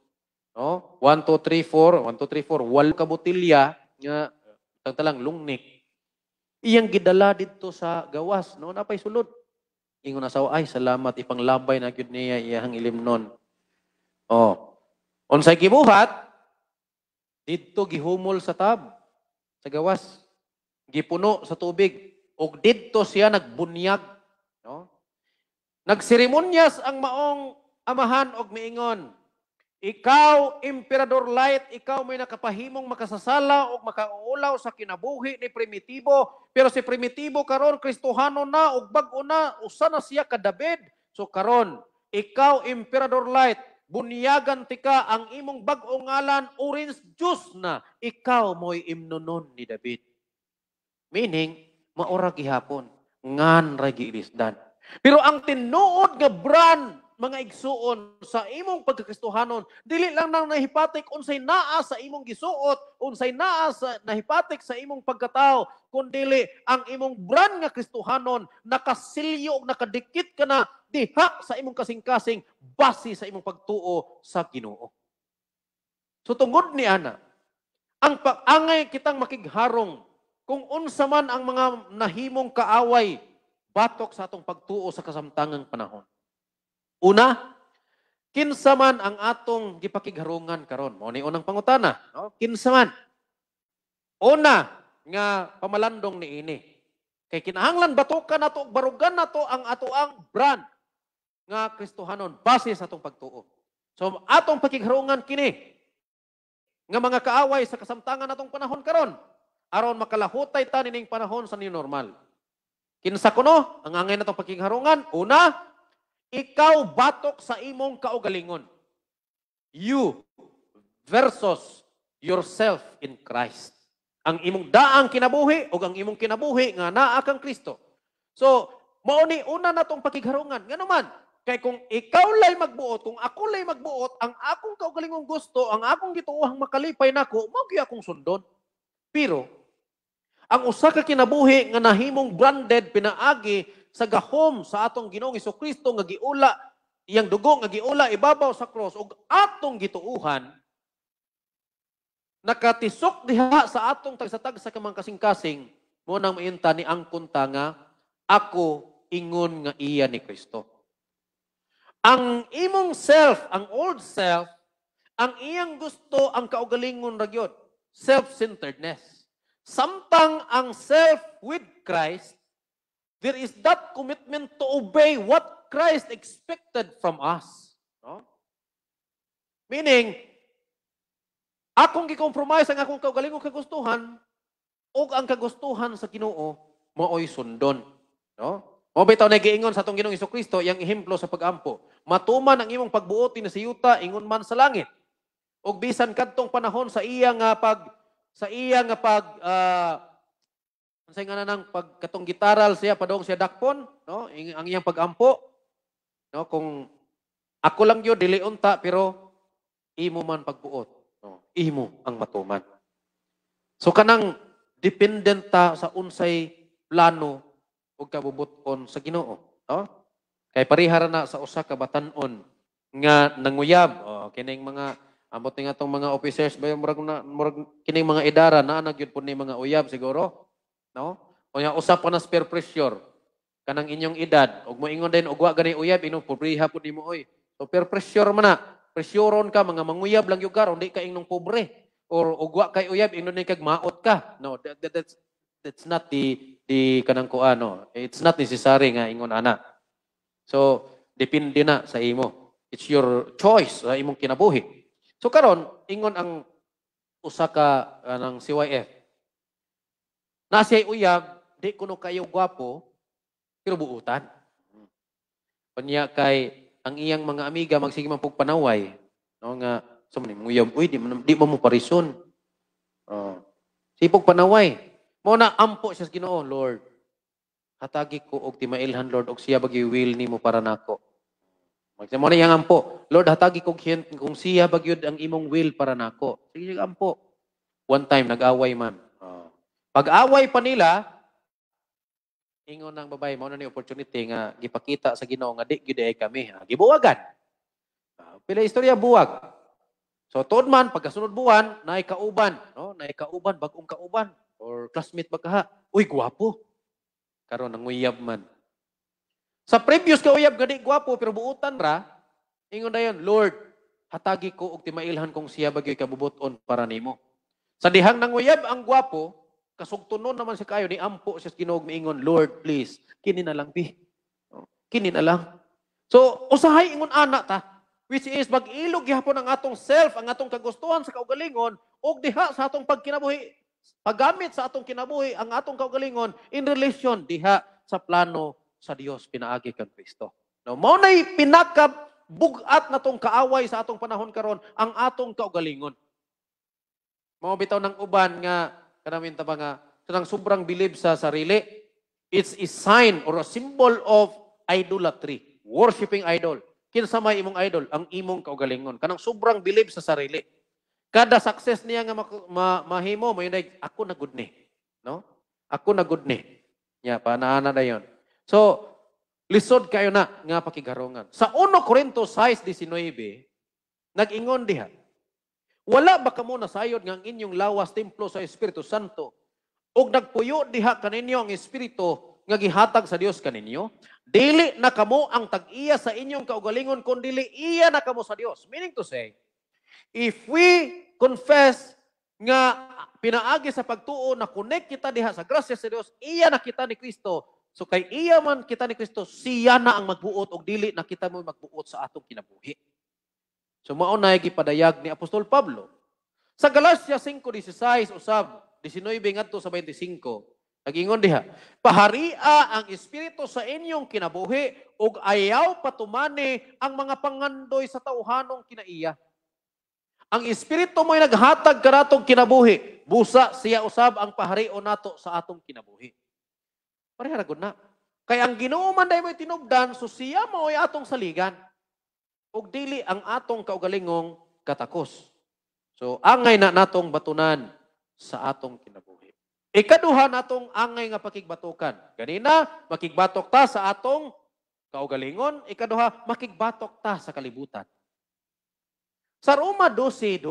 No? 1 2 3 4, 1 2 3 4, wal ka botilya nga tangtalang lungnik. Iyang gidala didto sa gawas no napay sulod. Ingon asawa ay salamat ipanglabay na gyud niya iyang ilimnon. Oh, Unsay gibuhat, dito gihumol sa tab, sa gawas, gipuno sa tubig, ug didto siya nagbunyag, no? Nagseremonyas ang maong amahan og miingon, ikaw, Emperador Light, ikaw may nakapahimong makasasala o makaulaw sa kinabuhi ni Primitibo. Pero si Primitibo karon Kristohano na o bago na, usa na siya ka David. So karon, ikaw, Emperador Light, bunyagan tika ang imong bag-ong ngalan orange juice na ikaw mo'y imnunon ni David. Meaning, maura gihapon, ngan ra giilisdan. Pero ang tinuod nga brand mga igsuon sa imong pagkakristohanon dili lang nang nahipatik unsay naa sa imong gisuot unsay naa sa nahipatik sa imong pagkatao kundi ang imong brand nga kristohanon nakasilyo og nakadikit kana diha sa imong kasing-kasing base sa imong pagtuo sa Ginoo so tungod ni ana ang pag-angay kitang makigharong kung unsa man ang mga nahimong kaaway batok sa atong pagtuo sa kasamtangang panahon Una, kinsa man ang atong gipakigharungan karon? Mao ni unang pangutana, no? Kinsa man? Una nga pamalandong ni ini. Kay kinahanglan batukan nato barugan nato ang atoang brand nga Kristohanon base sa atong pagtuo. So atong pakigharungan kini nga mga kaaway sa kasamtangan natong panahon karon aron makalahutay ta nining panahon sa new normal. Kinsa kuno ang angay natong pakigharungan? Una, ikaw batok sa imong kaugalingon. You versus yourself in Christ. Ang imong daang kinabuhi o ang imong kinabuhi nga naa kang Kristo. So, mauni una na tong pakigharungan. Nga naman, kay kung ikaw lay magbuot, kung ako lay magbuot, ang akong kaugalingong gusto, ang akong gituohang makalipay nako, mao akong sundon. Pero ang usa ka kinabuhi nga nahimong branded pinaagi sa gahom sa atong Ginoong Kristo nga giula iyang dugo nga giula ibabaw sa cross ug atong gituuhan nakatisok diha sa atong tagsatag sa kamang kasing-kasing mo nang mainta ni ang kunta nga ako ingon nga iya ni Kristo. Ang imong self, ang old self, ang iyang gusto ang kaugalingon ra gyud, self-centeredness. Samtang ang self with Christ There is that commitment to obey what Christ expected from us. No? Meaning, akong gikompromise ang akong kaugalingong kagustuhan o ang kagustuhan sa Ginoo maoy sundon. No? Mao bitaw na giingon sa atong Ginoong Kristo yang ehemplo sa pagampo. Matuman ang imong pagbuoti na sa yuta ingon man sa langit. Ug bisan kadtong panahon sa iya nga pag sa iya nga pag uh, Unsay nga nang pagkatong gitaral siya padong siya dakpon, no? Ang iyang pagampo. No, kung ako lang yo dili unta pero imo man pagbuot, no? Imo ang matuman. So kanang dependent ta sa unsay plano ug kabubuton sa Ginoo, no? Kay parihara na sa usa ka batan-on nga nanguyab, oh, kining mga ambot nga atong mga officers ba murag na murag kining mga edara na nagyud pud ni mga uyab siguro. No? O usap pa na peer pressure. Kanang inyong edad. Og moingon din, og wa ganay uyab, ino, pobreha po di mo, oy. So peer pressure man na. Pressuron ka, mga manguyab lang yung garon, di ka inong pobre. Or og kay uyab, ino din kag maot ka. No, that, that, that's, that's not the, the kanang ko ano. It's not necessary nga ingon ana. So, depende na sa imo. It's your choice sa imong kinabuhi. So karon ingon ang usa ka uh, ng CYF na siya'y uyab, di kuno kayo gwapo, pero buutan. Panya kay ang iyang mga amiga magsige man pug panaway. No nga so man uyab uy di man di man mo parison. Oh. Sipog panaway. Mo na ampo siya sa Ginoo, Lord. Hatagi ko og timailhan Lord og siya bagyo will nimo para nako. mo na iyang ampo. Lord, hatagi ko kung siya bagyod ang imong will para nako. Sige ampo. One time nag-away man. Pag-away pa nila, ingon ng babae, mao na ni opportunity nga gipakita sa Ginoo nga di gyud kami, ha? gibuwagan. Ah, pila istorya buwag. So tuod man pagkasunod buwan, naay kauban, no? Naay kauban, bag-ong kauban or classmate baka, uy gwapo. Karon uyab man. Sa previous ka uyab gani gwapo pero buutan ra, ingon dayon, Lord, hatagi ko og timailhan kong siya bagyoy kabubuton para nimo. Sa dihang nanguyab ang gwapo, Kasugtunon naman si kayo, ni Ampo siya ginog miingon, Lord, please, kini na lang, bi. Kini na lang. So, usahay ingon ana ta, which is mag-ilog gihapon ang atong self, ang atong kagustuhan sa kaugalingon, og diha sa atong pagkinabuhi, paggamit sa atong kinabuhi, ang atong kaugalingon, in relation diha sa plano sa Dios pinaagi kang Kristo. No, mao nay pinaka bugat na tong kaaway sa atong panahon karon ang atong kaugalingon. Mao bitaw ng uban nga kanamin ta nga kanang sobrang believe sa sarili it's a sign or a symbol of idolatry worshiping idol kinsa may imong idol ang imong kaugalingon kanang sobrang believe sa sarili kada success niya nga ma, ma, mahimo may ako na good ni no ako na good ni ya pa yeah, na dayon so lisod kayo na nga pakigarungan sa 1 Corinto 19 nag-ingon diha wala ba kamo nasayod nga ang inyong lawas templo sa Espiritu Santo? Og nagpuyo diha kaninyo ang Espiritu nga gihatag sa Dios kaninyo? Dili na kamo ang tag-iya sa inyong kaugalingon kun dili iya na kamo sa Dios. Meaning to say, if we confess nga pinaagi sa pagtuo na connect kita diha sa grasya sa Dios, iya na kita ni Kristo. So kay iya man kita ni Kristo, siya na ang magbuot og dili na kita mo magbuot sa atong kinabuhi. So mao na gipadayag ni Apostol Pablo. Sa Galacia 5:16 usab 19 ngadto sa 25 nagingon diha paharia ang espiritu sa inyong kinabuhi ug ayaw patumani ang mga pangandoy sa tawhanong kinaiya. Ang espiritu mo'y naghatag karatong kinabuhi. Busa siya usab ang pahareo nato sa atong kinabuhi. Pareharagon na. Kaya ang ginoo man dahil mo'y tinubdan, so siya mo'y atong saligan og dili ang atong kaugalingong katakos. So angay na natong batunan sa atong kinabuhi. Ikaduha natong angay nga pakigbatukan. Ganina, makigbatok ta sa atong kaugalingon. Ikaduha, makigbatok ta sa kalibutan. Sa Roma 12.2,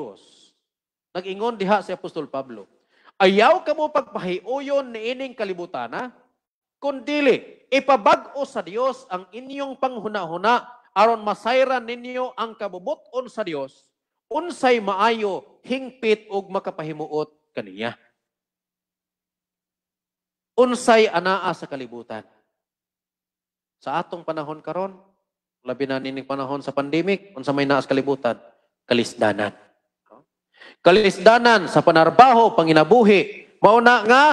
nag-ingon diha si Apostol Pablo, Ayaw ka mo pagpahiuyon ni ining kalibutana, kundili, ipabag-o sa Dios ang inyong panghunahuna aron masayran ninyo ang kabubuton sa Dios unsay maayo hingpit ug makapahimuot kaniya unsay anaa sa kalibutan sa atong panahon karon labi na ning panahon sa pandemic unsa may naa sa kalibutan kalisdanan kalisdanan sa panarbaho panginabuhi mao na nga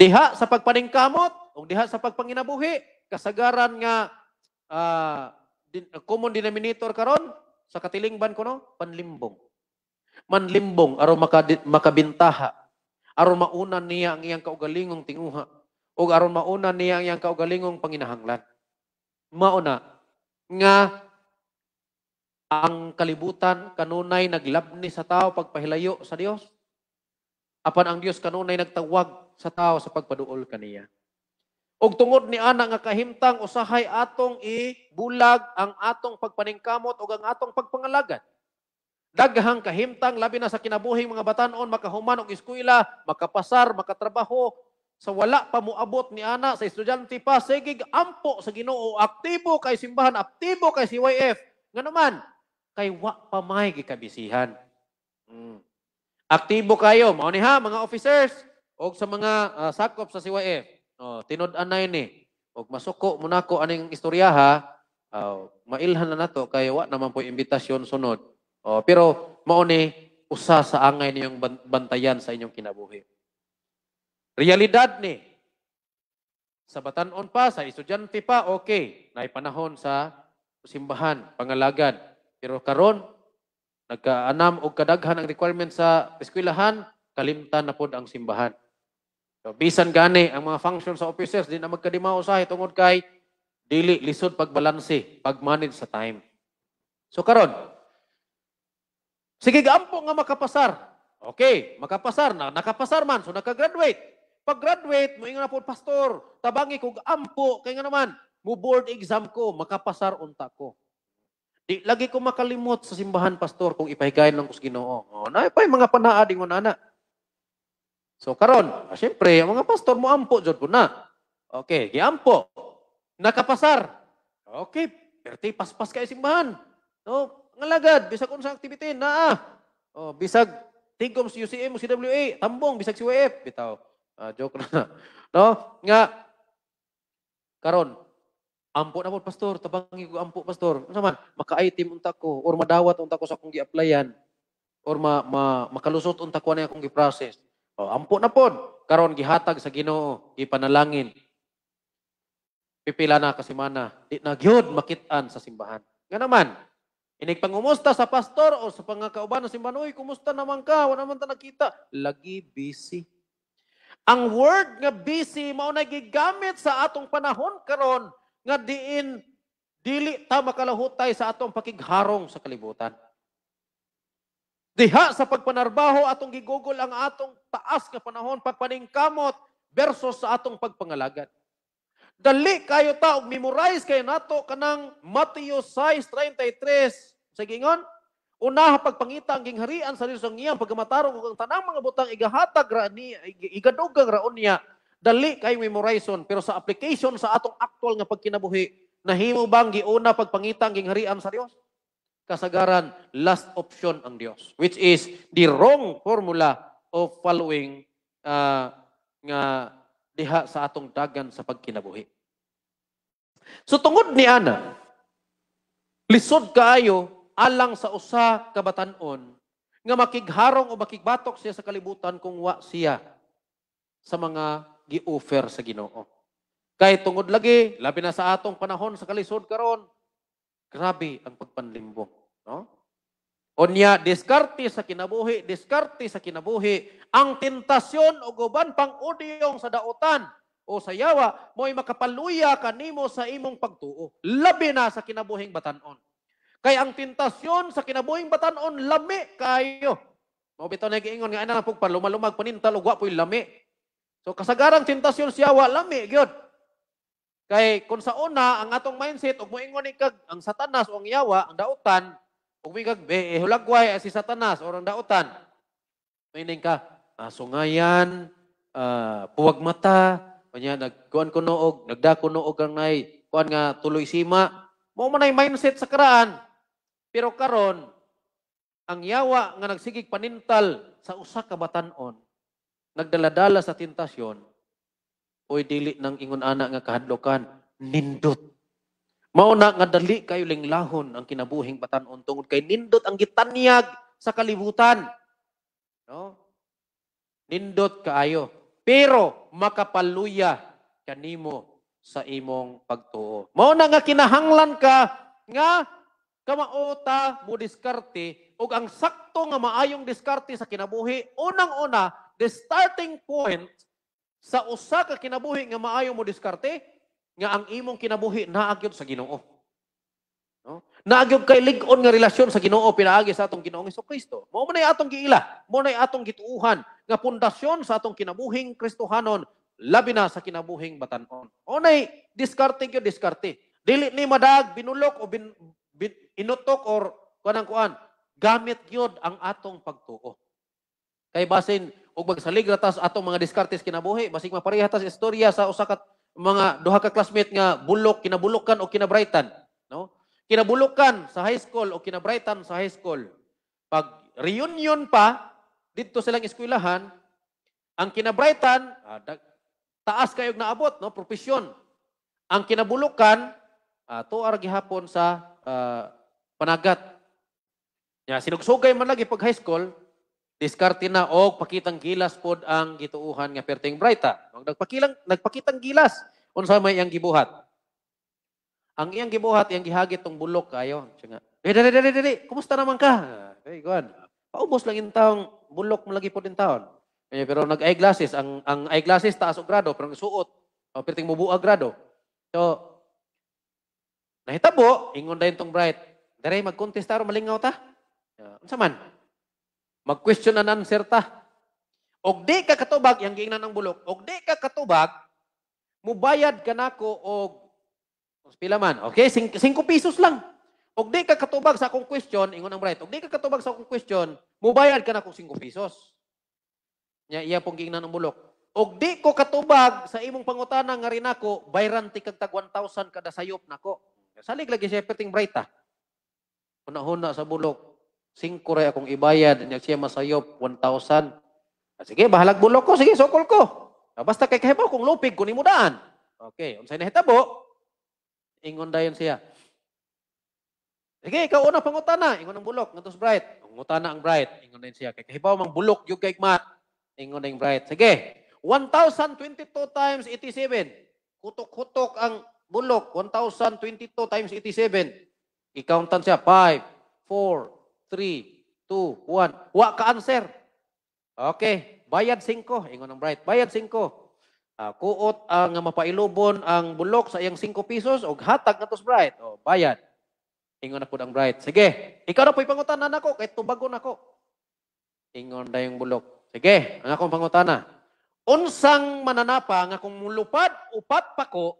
diha sa pagpaningkamot o diha sa pagpanginabuhi kasagaran nga uh, din, common denominator karon sa katilingban ko no, panlimbong. Manlimbong aron maka, makabintaha. Aron mauna niya ang iyang kaugalingong tinguha o aron mauna niya ang iyang kaugalingong panginahanglan. Mauna nga ang kalibutan kanunay naglabni sa tao pagpahilayo sa Dios. Apan ang Dios kanunay nagtawag sa tao sa pagpaduol kaniya. Og tungod ni ana nga kahimtang usahay atong ibulag ang atong pagpaningkamot o ang atong pagpangalagad. Daghang kahimtang labi na sa kinabuhing mga batanon makahuman og eskwela, makapasar, makatrabaho sa wala pa moabot ni ana sa estudyante pa sigig ampo sa Ginoo aktibo kay simbahan aktibo kay CYF nga naman kay wa pa may gikabisihan. Mm. Aktibo kayo mao ni ha mga officers og sa mga uh, sakop sa CYF. Oh, tinud-an na ini. eh. Og masuko mo na ko aning istorya ha. Oh, ah, mailhan na nato kay wa naman po imbitasyon sunod. Oh, pero mao ni usa sa angay niyong bantayan sa inyong kinabuhi. Realidad ni sa batanon pa, sa estudyante pa, okay. na ipanahon sa simbahan, pangalagad. Pero karon nagkaanam og kadaghan ang requirement sa eskwelahan, kalimtan na pod ang simbahan. So, bisan gani, ang mga function sa officers, di na magkadima usahay tungod kay dili, lisod pagbalanse, pagmanage sa time. So karon, sige gampo nga makapasar. Okay, makapasar na, nakapasar man, so nakagraduate. Pag-graduate, mo na po, pastor, tabangi ko, gampo, kay nga naman, mo board exam ko, makapasar unta ko. Di, lagi ko makalimot sa simbahan, pastor, kung ipahigayon lang ko sa ginoo. Oh, na, ipay, mga panaading mo na, na. So karon, ah, siyempre, ang mga pastor mo ampo jud po na. Okay, giampo. Nakapasar. Okay, perti paspas kay simbahan. No, ngalagad bisag unsang activity naa. Oh, bisag tigom si UCM, si WA, tambong bisag si WF e bitaw. Ah, joke na. No, nga karon ampo na po, pastor, tabangi ko ampo pastor. Unsa man maka-item unta ko or madawat unta ko sa akong gi-applyan or ma, ma makalusot unta ko na akong gi-process. O, oh, ampo na pod karon gihatag sa Ginoo, gipanalangin. Pipila na ka semana, di na gyud makit-an sa simbahan. Nga naman, inig pangumusta sa pastor o sa pangakauban ng simbahan, uy, kumusta naman ka? Wala naman ta nakita. Lagi busy. Ang word nga busy mao na gigamit sa atong panahon karon nga diin dili ta makalahutay sa atong pakigharong sa kalibutan. Diha sa pagpanarbaho atong gigugol ang atong taas nga panahon pagpaningkamot versus sa atong pagpangalagan. Dali kayo ta og memorize kay nato kanang Mateo 6:33 sa gingon unaha pagpangita ang gingharian sa risong iyang pagkamatarong ug ang tanang mga butang igahatag ra ni igadugang raon niya dali kay memorization pero sa application sa atong actual nga pagkinabuhi nahimo bang giuna pagpangita ang gingharian sa Dios kasagaran, last option ang Diyos. Which is the wrong formula of following uh, nga diha sa atong dagan sa pagkinabuhi. So tungod ni Ana, lisod kaayo alang sa usa ka on nga makigharong o makigbatok siya sa kalibutan kung wa siya sa mga gi-offer sa Ginoo. Kay tungod lagi, labi na sa atong panahon sa kalisod karon, Grabe ang pagpanlimbo. No? O diskarte sa kinabuhi, diskarte sa kinabuhi, ang tentasyon o guban pang udiyong sa daotan o sa yawa, mo'y makapaluya kanimo sa imong pagtuo. Labi na sa kinabuhing batanon. Kay ang tentasyon sa kinabuhing batanon, lami kayo. Mao bitaw na giingon nga ana na pug paluma-lumag panintal ug wa lami. So kasagarang tentasyon sa yawa, lami gyud. Kay kung sa una ang atong mindset ug moingon ni kag ang Satanas o ang yawa ang dautan ug mi kag eh, hulagway ah, si Satanas o ang dautan. Meaning ka asungayan, ah, uh, puwag mata, kanya nagkuan ko noog, nagdako noog ang nay, kuan nga tuloy sima. Mao man ay mindset sa karaan. Pero karon ang yawa nga nagsigig panintal sa usa ka batan-on nagdala-dala sa tentasyon oy dili nang ingon ana nga kahadlokan nindot mao na nga dali kayo linglahon ang kinabuhing batan-on tungod kay nindot ang gitanyag sa kalibutan no nindot kaayo pero makapaluya kanimo sa imong pagtuo mao na nga kinahanglan ka nga kamaota mo diskarte ug ang sakto nga maayong diskarte sa kinabuhi unang-una the starting point sa usa ka kinabuhi nga maayo mo diskarte nga ang imong kinabuhi naa gyud sa Ginoo. No? Naagyod kay lig-on nga relasyon sa Ginoo pinaagi sa atong Ginoong Hesus Kristo. Mao man atong giila, mao na atong gituuhan nga pundasyon sa atong kinabuhing Kristohanon labi na sa kinabuhing batan-on. diskarte gyud diskarte. Dili ni madag binulok o bin, bin, inutok or kanang kuan gamit gyud ang atong pagtuo. Kay basin ug magsalig ratas atong mga diskartes kinabuhi, basig mapareha tas istorya sa usa ka mga duha ka classmate nga bulok kinabulukan o kinabrightan, no? Kinabulukan sa high school o kinabrightan sa high school. Pag reunion pa dito silang eskwelahan, ang kinabrightan ah, taas kayog naabot, no? Profesyon. Ang kinabulokan ah, tuar gihapon sa ah, panagat. Ya, sinugsugay man lagi pag high school, Diskarte na og pakitang gilas pod ang gituuhan nga perting brighta. nagpakilang nagpakitang gilas unsa may iyang gibuhat? Ang iyang gibuhat iyang gihagit tong bulok kayo. Nga. Eh dali dali dali, kumusta naman ka? Hey, gwan. Paubos lang intawong bulok mo lagi pod intawon. Eh, pero nag eyeglasses ang ang eyeglasses taas og grado pero suot o perting mubuag grado. So nahitabo ingon dayon tong bright. Dere magkontestar malingaw ta. Unsa man? Mag-question and answer ta. Og di ka katubag, yung giingnan ng bulok, og di ka katubag, mubayad ka nako og pila man. Okay, 5 pesos lang. Og di ka katubag sa akong question, ingon ang bright, og di ka katubag sa akong question, mubayad ka nako 5 pesos. Nya iya pong giingnan ng bulok. Og di ko katubag sa imong pangutana nga rin ako, bayran ti kag 1,000 kada sayop nako. Salig lagi siya perting bright ta. Ah. Una-huna sa bulok, Singko ray akong ibayad. Nya siya masayop, 1,000. Ah, sige, bahalag bulok ko. Sige, sokol ko. Ah, basta kay kahibaw kung lupig, kunin mo daan. Okay, unsay nahitabo. Ingon dayon siya. Sige, ikaw una pangutana. Ingon ang bulok, ngantos bright. Pangutana ang bright. Ingon dayon siya. Kay kahibaw mang bulok, yung kay mat. Ingon ang bright. Sige, 1,022 times 87. Kutok-kutok ang bulok. 1,022 times 87. Ikauntan siya. 5, 4, 3, 2, 1. Wa ka answer. Okay, bayad 5. Ingon ang bright. Bayad 5. Uh, ah, kuot ang mapailubon ang bulok sa iyang 5 pesos og hatag nato sa bright. O, oh, bayad. Ingon na po ang bright. Sige, ikaw na po ipangutanan nako kay tubago nako. Ingon na yung bulok. Sige, ang akong pangutana. Unsang mananapa nga kung mulupad upat pa ko,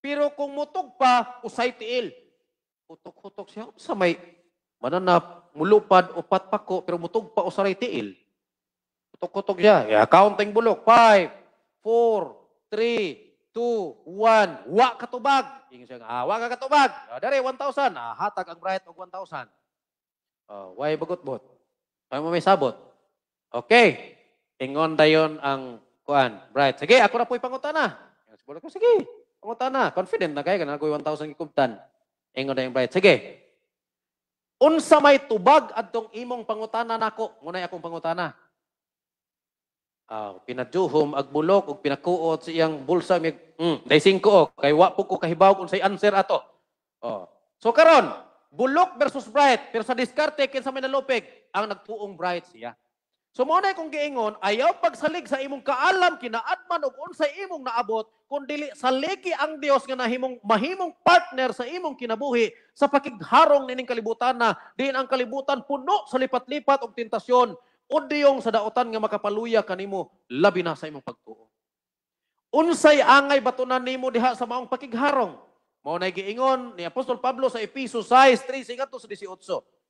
pero kung mutog pa, usay tiil. Utok-utok siya. Sa may mananap, mulupad, upat pako, pero mutog pa o saray tiil. Kutok-kutok siya. Yeah, counting bulok. 5 4 3 2 1 Wa katubag. Ingin siya, ah, wa ka katubag. Ah, dari, 1,000. Ah, hatag ang bright og 1,000. Oh, ah, why bagot-bot? Why mo may sabot? Okay. Ingon dayon ang kuan, bright. Sige, ako na po'y pangutana. Sige, pangutan Pangutana. Confident na kay Kanang ko'y 1,000 kikubtan. Ingon dayon bright. Sige unsa may tubag adtong imong pangutana nako munay akong pangutana uh, pinaduhom bulok ug pinakuot sa iyang bulsa mig mm, day 5 oh, kay wa po ko kahibaw kung say answer ato oh so karon bulok versus bright pero sa diskarte kinsa may nalupig ang nagtuong bright siya So mo kung giingon ayaw pagsalig sa imong kaalam kinaadman og unsay imong naabot kun dili saliki ang Dios nga nahimong mahimong partner sa imong kinabuhi sa pakigharong nining kalibutan na din ang kalibutan puno sa lipat-lipat og tentasyon udiyong sa daotan nga makapaluya kanimo labi na sa imong pagtuo. Unsay angay batunan nimo diha sa maong pakigharong? Mao nay giingon ni Apostol Pablo sa Ephesians 3:18.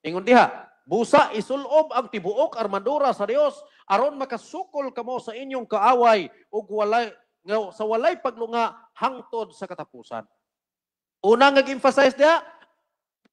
Ingon diha, Busa isulob ang tibuok armadura sa Dios aron makasukol kamo sa inyong kaaway ug walay nga sa walay paglunga hangtod sa katapusan. Una nga emphasize dia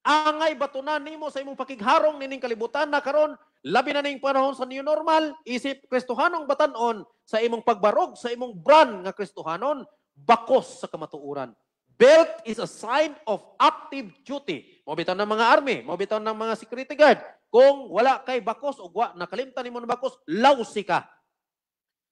angay batunan nimo sa imong pakigharong nining kalibutan na karon labi na ning panahon sa new normal isip Kristohanong batanon sa imong pagbarog sa imong brand nga Kristohanon bakos sa kamatuoran. Belt is a sign of active duty. Mabitan ng mga army, mabitan ng mga security guard, kung wala kay bakos o wa, nakalimtan ni na bakos, lousy ka.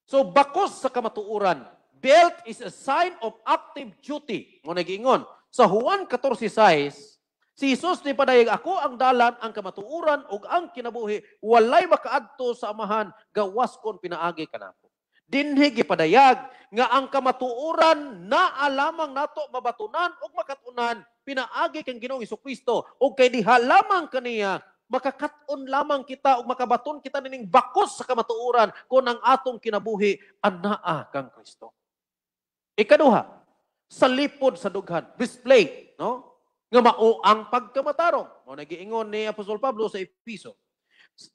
So bakos sa kamatuuran, belt is a sign of active duty. Mo nagingon. Sa Juan 14:6 si Jesus ni padayag ako ang dalan, ang kamatuuran ug ang kinabuhi, walay makaadto sa amahan gawas kon pinaagi kanako. Dinhi gipadayag nga ang kamatuuran na alamang nato mabatunan ug makatunan pinaagi kang Ginoong Kristo ug kay diha lamang kaniya makakaton lamang kita o makabaton kita nining bakos sa kamatuoran kung ang atong kinabuhi anaa kang Kristo. Ikaduha, sa lipod sa dughan, display, no? Nga mao ang pagkamatarong. Mo nagiingon ni Apostol Pablo sa Episo.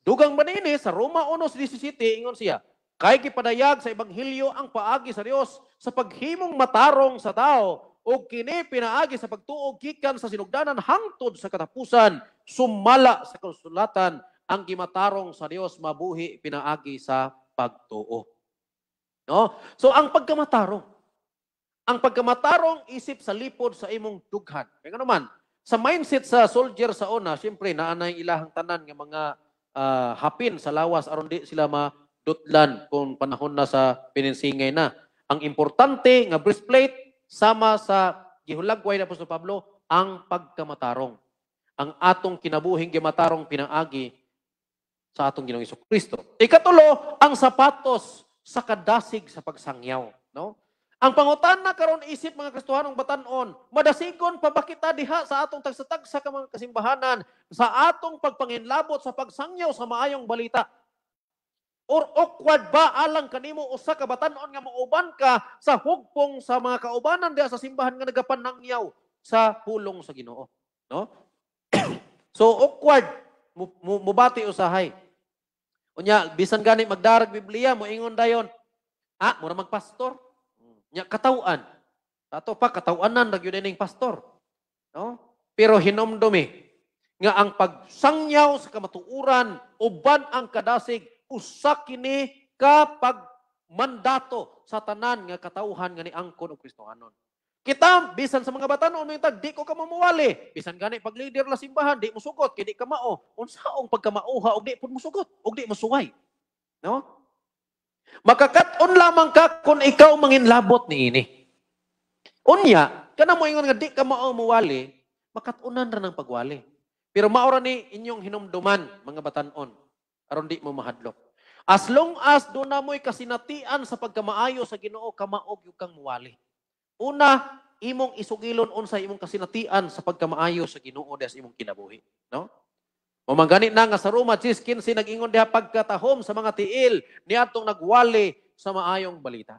Dugang manini sa Roma 1:17 ingon siya, kay gipadayag sa ebanghelyo ang paagi sa Dios sa paghimong matarong sa tao o kini pinaagi sa pagtuo gikan sa sinugdanan hangtod sa katapusan sumala sa kasulatan ang gimatarong sa Dios mabuhi pinaagi sa pagtuo. No? So ang pagkamatarong ang pagkamatarong isip sa lipod sa imong dughan. Kaya naman, sa mindset sa soldier sa una, siyempre naana yung ilahang tanan ng mga uh, hapin sa lawas aron di sila madutlan kung panahon na sa pininsingay na. Ang importante nga breastplate sama sa gihulagway na Apostol Pablo, ang pagkamatarong. Ang atong kinabuhing gimatarong pinaagi sa atong Ginoong Iso Kristo. Ikatulo, ang sapatos sa kadasig sa pagsangyaw. No? Ang pangutan na karon isip mga Kristohanong batanon, madasigon pabakita diha sa atong tagsatag sa mga kasimbahanan, sa atong pagpanginlabot sa pagsangyaw sa maayong balita or awkward ba alang kanimo usa ka batan nga mauban ka sa hugpong sa mga kaubanan diha sa simbahan nga nagapanangyaw sa pulong sa Ginoo no so awkward mubati usahay unya bisan gani magdarag Biblia mo ingon dayon ah mura magpastor nya katauan ato pa katawanan ra gyud ning pastor no pero hinomdumi nga ang pagsangyaw sa kamatuuran uban ang kadasig usa kini ka pagmandato sa tanan nga katauhan nga ni niangkon og Kristohanon. Kita bisan sa mga batanon may tag di ko ka mamuwali. Bisan gani pag leader la simbahan di mo sugot kini ka mao. Unsaong pagkamauha og di pud mo sugot og di mo suway. No? Makakaton lamang ka kung ikaw manginlabot ni ini. Unya, kana mo ingon nga di ka mao muwali, makatunan ra ng pagwali. Pero maura ni inyong hinumduman mga batanon aron di mo mahadlok. As long as doon na mo'y kasinatian sa pagkamaayo sa ginoo, kamaog yung kang muwali. Una, imong isugilon unsa imong kasinatian sa pagkamaayo sa ginoo des imong kinabuhi. No? Mamangani na nga sa Roma 10.15 nag-ingon diha pagkatahom sa mga tiil niadtong nagwali sa maayong balita.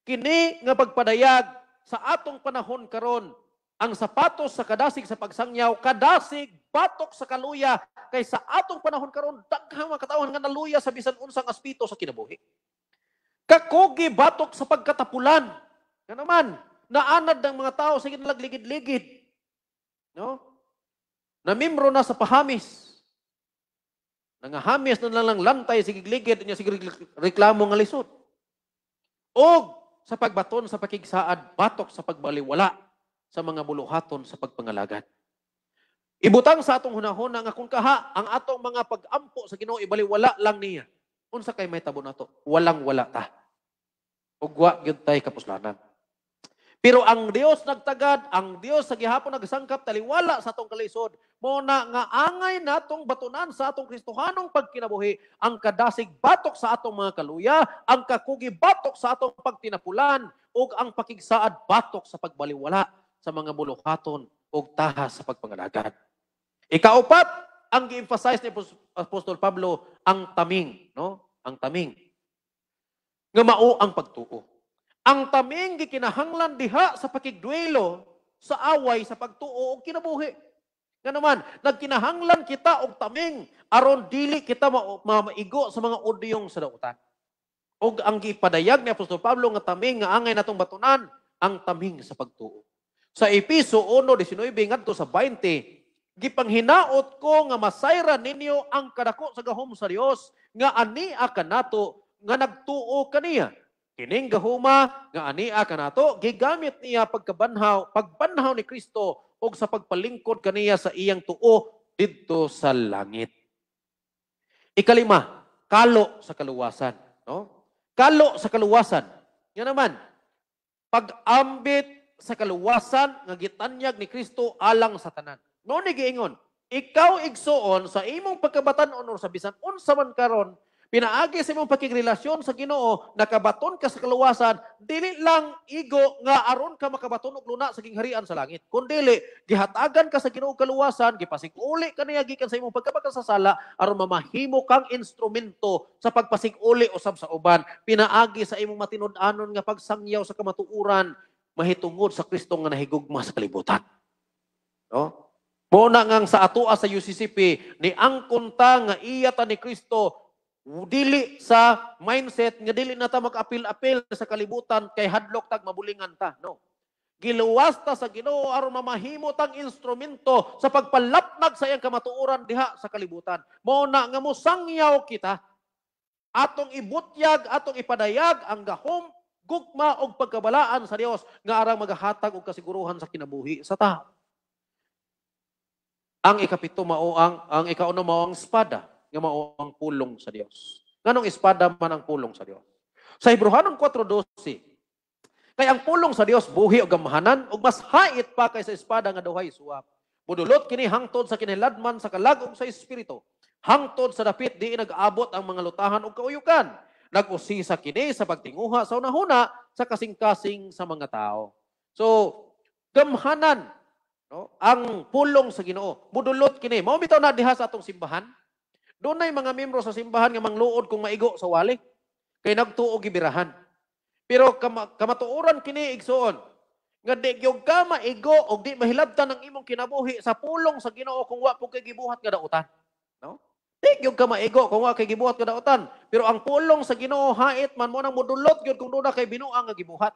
Kini nga pagpadayag sa atong panahon karon ang sapatos sa kadasig sa pagsangyaw, kadasig batok sa kaluya kay sa atong panahon karon daghang mga katawhan nga naluya sa bisan unsang aspito sa kinabuhi. Kakogi batok sa pagkatapulan. Nga naman naanad ng mga tao sa ginalagligid-ligid. No? Namimro na sa pahamis. Nangahamis na lang lantay sa gigligid niya sige reklamo nga lisod. O sa pagbaton sa pakigsaad, batok sa pagbaliwala sa mga buluhaton sa pagpangalagad. Ibutang sa atong hunahon nga kung kaha ang atong mga pag-ampo sa Ginoo ibaliwala lang niya. Unsa kay may tabo nato? Walang wala ta. Ugwa gyud tay kapuslanan. Pero ang Dios nagtagad, ang Dios sa gihapon nagsangkap taliwala sa atong kalisod, mo na nga angay natong batunan sa atong Kristohanong pagkinabuhi, ang kadasig batok sa atong mga kaluya, ang kakugi batok sa atong pagtinapulan, ug ang pakigsaad batok sa pagbaliwala sa mga mulukaton o taha sa pagpangalagad. Ikaapat, ang gi-emphasize ni Apostol Pablo, ang taming, no? Ang taming. Nga mao ang pagtuo. Ang taming gikinahanglan diha sa pakigduelo sa away sa pagtuo o kinabuhi. Nga naman, nagkinahanglan kita og taming aron dili kita ma- maigo sa mga udiyong sa dautan. Og ang gipadayag ni Apostol Pablo nga taming nga angay natong batunan, ang taming sa pagtuo. Sa Episo 1.19 ngadto sa 20, Gipanghinaot ko nga masayra ninyo ang kadako sa gahom sa Dios nga ania kanato nga nagtuo kaniya. Kining gahuma nga ania kanato gigamit niya pagkabanhaw pagbanhaw ni Kristo og sa pagpalingkod kaniya sa iyang tuo didto sa langit. Ikalima, kalo sa kaluwasan, no? Kalo sa kaluwasan. Yan naman, pag-ambit sa kaluwasan nga gitanyag ni Kristo alang sa tanan. No ni giingon, ikaw igsuon sa imong pagkabatan-on sa bisan unsa man karon pinaagi sa imong pakigrelasyon sa Ginoo nakabaton ka sa kaluwasan dili lang igo nga aron ka makabaton og luna sa gingharian sa langit dili gihatagan ka sa Ginoo kaluwasan gipasiguli ka niya gikan sa imong pagkapakasala aron mamahimo kang instrumento sa pagpasiguli usab sa uban pinaagi sa imong matinud-anon nga pagsangyaw sa kamatuoran mahitungod sa Kristo nga nahigugma sa kalibutan. No? Muna nga sa atua sa UCCP, ni ang kunta nga iya ni Kristo, dili sa mindset, nga dili na ta mag-apil-apil sa kalibutan, kay hadlok tag mabulingan ta. No. Giluwas ta sa ginoo aron mamahimo tang instrumento sa pagpalapnag sa iyang kamatuoran diha sa kalibutan. Mo na nga mo sangyaw kita, atong ibutyag, atong ipadayag ang gahom gugma og pagkabalaan sa Dios nga arang magahatag og kasiguruhan sa kinabuhi sa tao. Ang ikapito mao ang ang ikauno mao ang espada nga mao ang pulong sa Dios. Nganong espada man ang pulong sa Dios? Sa Hebrewanong 4:12 kay ang pulong sa Dios buhi og gamhanan og mas hait pa kaysa espada nga duhay suwab. Mudulot kini hangtod sa kiniladman sa kalagom sa espiritu. Hangtod sa dapit di nag-abot ang mga lutahan og kauyukan nagusisa kini sa pagtinguha sa unahuna sa kasing-kasing sa mga tao. So, gamhanan no, ang pulong sa Ginoo. Mudulot kini. Mao bitaw na diha sa atong simbahan. Dunay mga miyembro sa simbahan nga mangluod kung maigo sa wali kay nagtuo gibirahan. Pero kam- kamatuoran kini igsuon nga di gyud ka maigo og di mahilabtan ang imong kinabuhi sa pulong sa Ginoo kung wa pugay gibuhat nga dautan. No? Di yung ka maigo kung wa kay gibuhat kada utan. Pero ang pulong sa Ginoo hait man mo nang modulot gyud kung duna kay binuang nga gibuhat.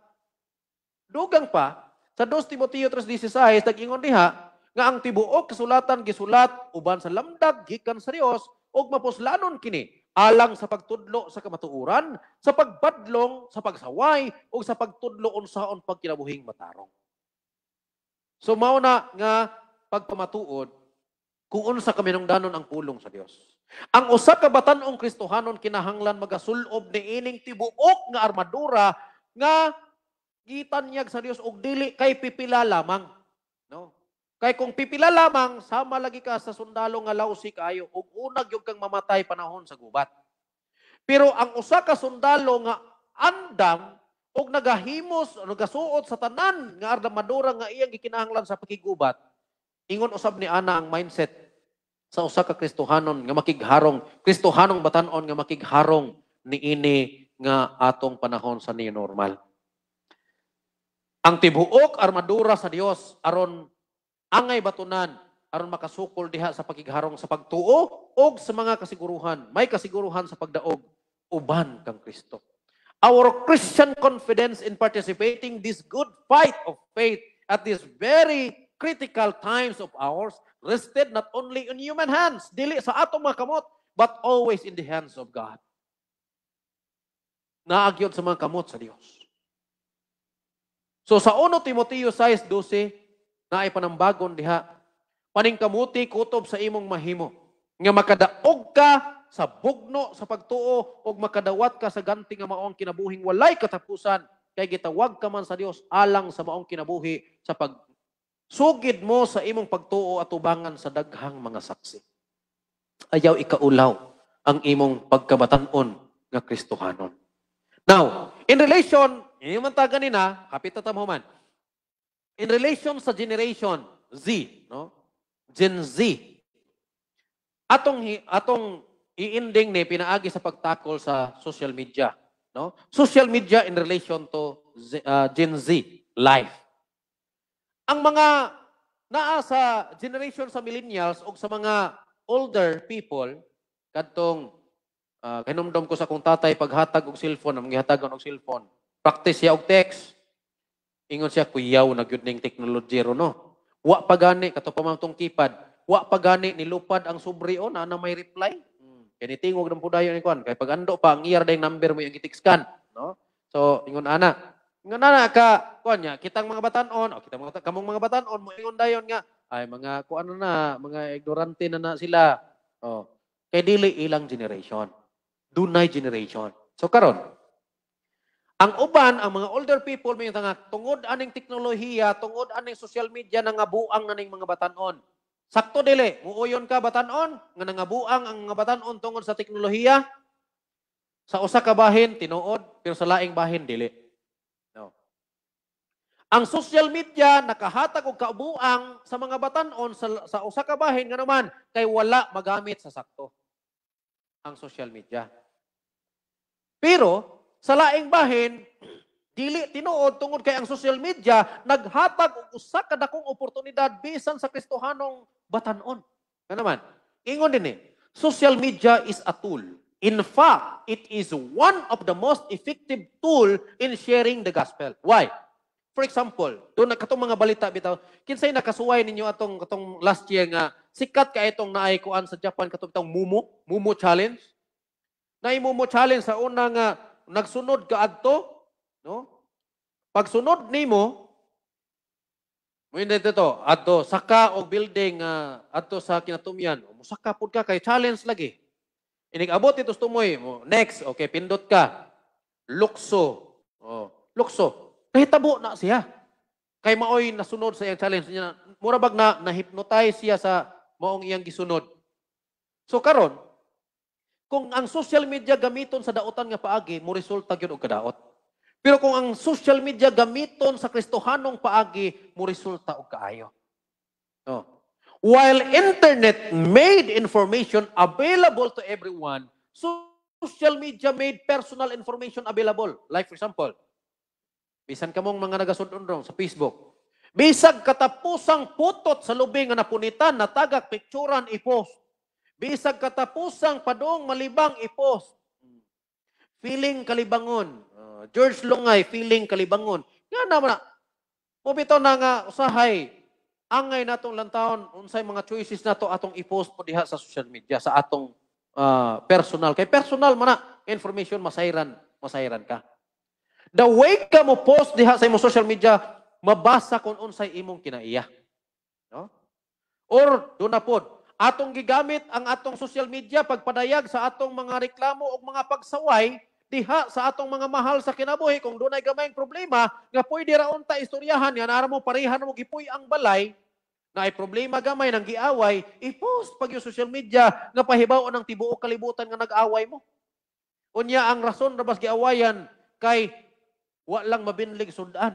Dugang pa sa 2 Timoteo 3:16 nag-ingon nga ang tibuok kasulatan gisulat uban sa lamdag gikan seryos ug mapuslanon kini alang sa pagtudlo sa kamatuuran, sa pagbadlong, sa pagsaway, o sa pagtudlo unsaon pagkinabuhing matarong. So mao na nga pagpamatuod kung unsa kami nung danon ang pulong sa Dios. Ang usa ka batan Kristohanon kinahanglan magasulob ni ining tibuok nga armadura nga gitan niya sa Dios og dili kay pipila lamang. No? Kay kung pipila lamang sama lagi ka sa sundalo nga lawsi kayo ug unag yung kang mamatay panahon sa gubat. Pero ang usa ka sundalo nga andam og nagahimos o nagasuot sa tanan nga armadura nga iyang gikinahanglan sa pakigubat, ingon usab ni ana ang mindset sa usa ka Kristohanon nga makigharong, Kristohanong batanon nga makigharong niini nga atong panahon sa ni normal. Ang tibuok armadura sa Dios aron angay batunan aron makasukol diha sa pagigharong sa pagtuo og sa mga kasiguruhan, may kasiguruhan sa pagdaog uban kang Kristo. Our Christian confidence in participating this good fight of faith at this very critical times of ours rested not only in human hands, dili sa atong mga kamot, but always in the hands of God. Naagyod sa mga kamot sa Dios. So sa 1 Timoteo 6:12 na naay panambagon diha paningkamuti kutob sa imong mahimo nga makadaog ka sa bugno sa pagtuo ug makadawat ka sa ganti nga maong kinabuhing walay katapusan kay gitawag ka man sa Dios alang sa maong kinabuhi sa pag Sugid mo sa imong pagtuo at ubangan sa daghang mga saksi. Ayaw ikaulaw ang imong pagkabatanon nga Kristohanon. Now, in relation, yung man taga nina, kapitatam human, in relation sa generation Z, no? Gen Z, atong, atong i-ending ni pinaagi sa pagtakol sa social media. No? Social media in relation to Z, uh, Gen Z life. Ang mga naa sa generation sa millennials o sa mga older people, kadtong uh, ah, kinumdom ko sa kong tatay paghatag og cellphone, ang gihatagon og cellphone. Practice siya og text. Ingon siya kuyaw na gyud ning technology ro no. Wa pagani, gani kato pamamtong kipad. Wa pagani, nilupad ang sobre oh, na na may reply. Hmm. Kani tingog ng pudayon ni kwan kay pag ando pa ang iyar e day number mo yung gitikskan, no? So ingon ana, nga na ka, kuan niya, kitang mga batan-on o kitang mga kamong mga mo ingon dayon nga ay mga kuan na, mga ignorante na na sila. Oh. Kay dili ilang generation. Dunay generation. So karon, ang uban, ang mga older people may tanga tungod aning teknolohiya, tungod aning social media na nga buang na ning mga on Sakto dili, muuyon ka batan-on nga nangabuang ang mga batan-on tungod sa teknolohiya. Sa usa ka bahin tinuod, pero sa laing bahin dili. Ang social media nakahatag og kaubuang sa mga batan-on sa, sa usa ka bahin nga naman kay wala magamit sa sakto ang social media. Pero sa laing bahin dili tinuod tungod kay ang social media naghatag og usa ka dakong oportunidad bisan sa Kristohanong batan-on. Nga naman, ingon dinhi, eh, social media is a tool. In fact, it is one of the most effective tool in sharing the gospel. Why? For example, doon na katong mga balita bitaw, kinsay nakasuway ninyo atong katong last year nga sikat ka itong naay kuan sa Japan katong bitang Mumu, Mumu challenge. Naay Mumu challenge sa una nga nagsunod ka adto, no? Pagsunod nimo Muin dito to, adto saka og building uh, adto sa kinatumyan. Musaka pud ka kay challenge lagi. Inig-abot ito tumoy. Next, okay, pindot ka. Lukso. Oh, lukso. Kahitabo na siya. Kay maoy nasunod sa iyang challenge niya. Murabag na na-hypnotize siya sa maong iyang gisunod. So karon, kung ang social media gamiton sa daotan nga paagi, mo resulta gyud og kadaot. Pero kung ang social media gamiton sa kristohanong paagi, mo resulta og kaayo. No. Oh. While internet made information available to everyone, social media made personal information available. Like for example, Bisan ka mong mga nagasundon rong sa Facebook. Bisag katapusang putot sa lubing nga napunitan, natagak picturan ipost. Bisag katapusang padong malibang ipost. Feeling kalibangon. Uh, George Lungay, feeling kalibangon. Nga naman na. Mubito na nga usahay. Angay natong lantawon unsay mga choices nato atong i-post po diha sa social media sa atong uh, personal kay personal man na information masairan. Masairan ka. The way ka mo post diha sa imong social media, mabasa kung unsay imong kinaiya. No? Or do na pod, atong gigamit ang atong social media pagpadayag sa atong mga reklamo o mga pagsaway diha sa atong mga mahal sa kinabuhi kung dunay gamay ang problema nga pwede ra unta istoryahan nga naara mo parehan mo gipuy ang balay na ay problema gamay nang giaway i-post pag yung social media nga pahibaw ang tibuok kalibutan nga nag-away mo unya ang rason ra bas giawayan kay Walang mabinlig sundan.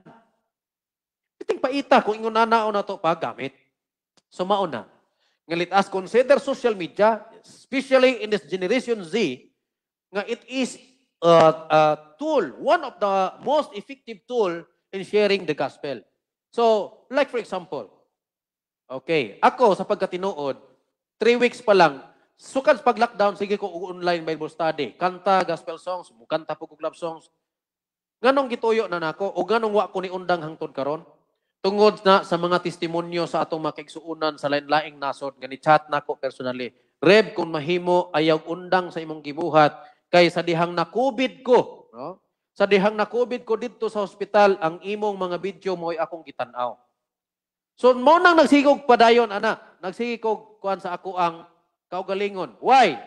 Iting paita kung ingon nanao na to gamit. So mauna, nga let us consider social media, especially in this generation Z, nga it is a, a tool, one of the most effective tool in sharing the gospel. So, like for example, okay, ako sa pagkatinood, three weeks pa lang, sukad pag lockdown, sige ko online Bible study, kanta, gospel songs, kanta po love songs, Ganong gituyo na nako o ganong wa ko ni undang hangtod karon? Tungod na sa mga testimonyo sa atong makigsuunan sa lain-laing nasod gani chat nako personally. Reb kung mahimo ayaw undang sa imong gibuhat kay sa dihang na COVID ko, no? Sa dihang na COVID ko didto sa ospital ang imong mga video mo'y akong gitan-aw. So mo nang nagsigog padayon ana, nagsigog kuan sa ako ang kaugalingon. Why?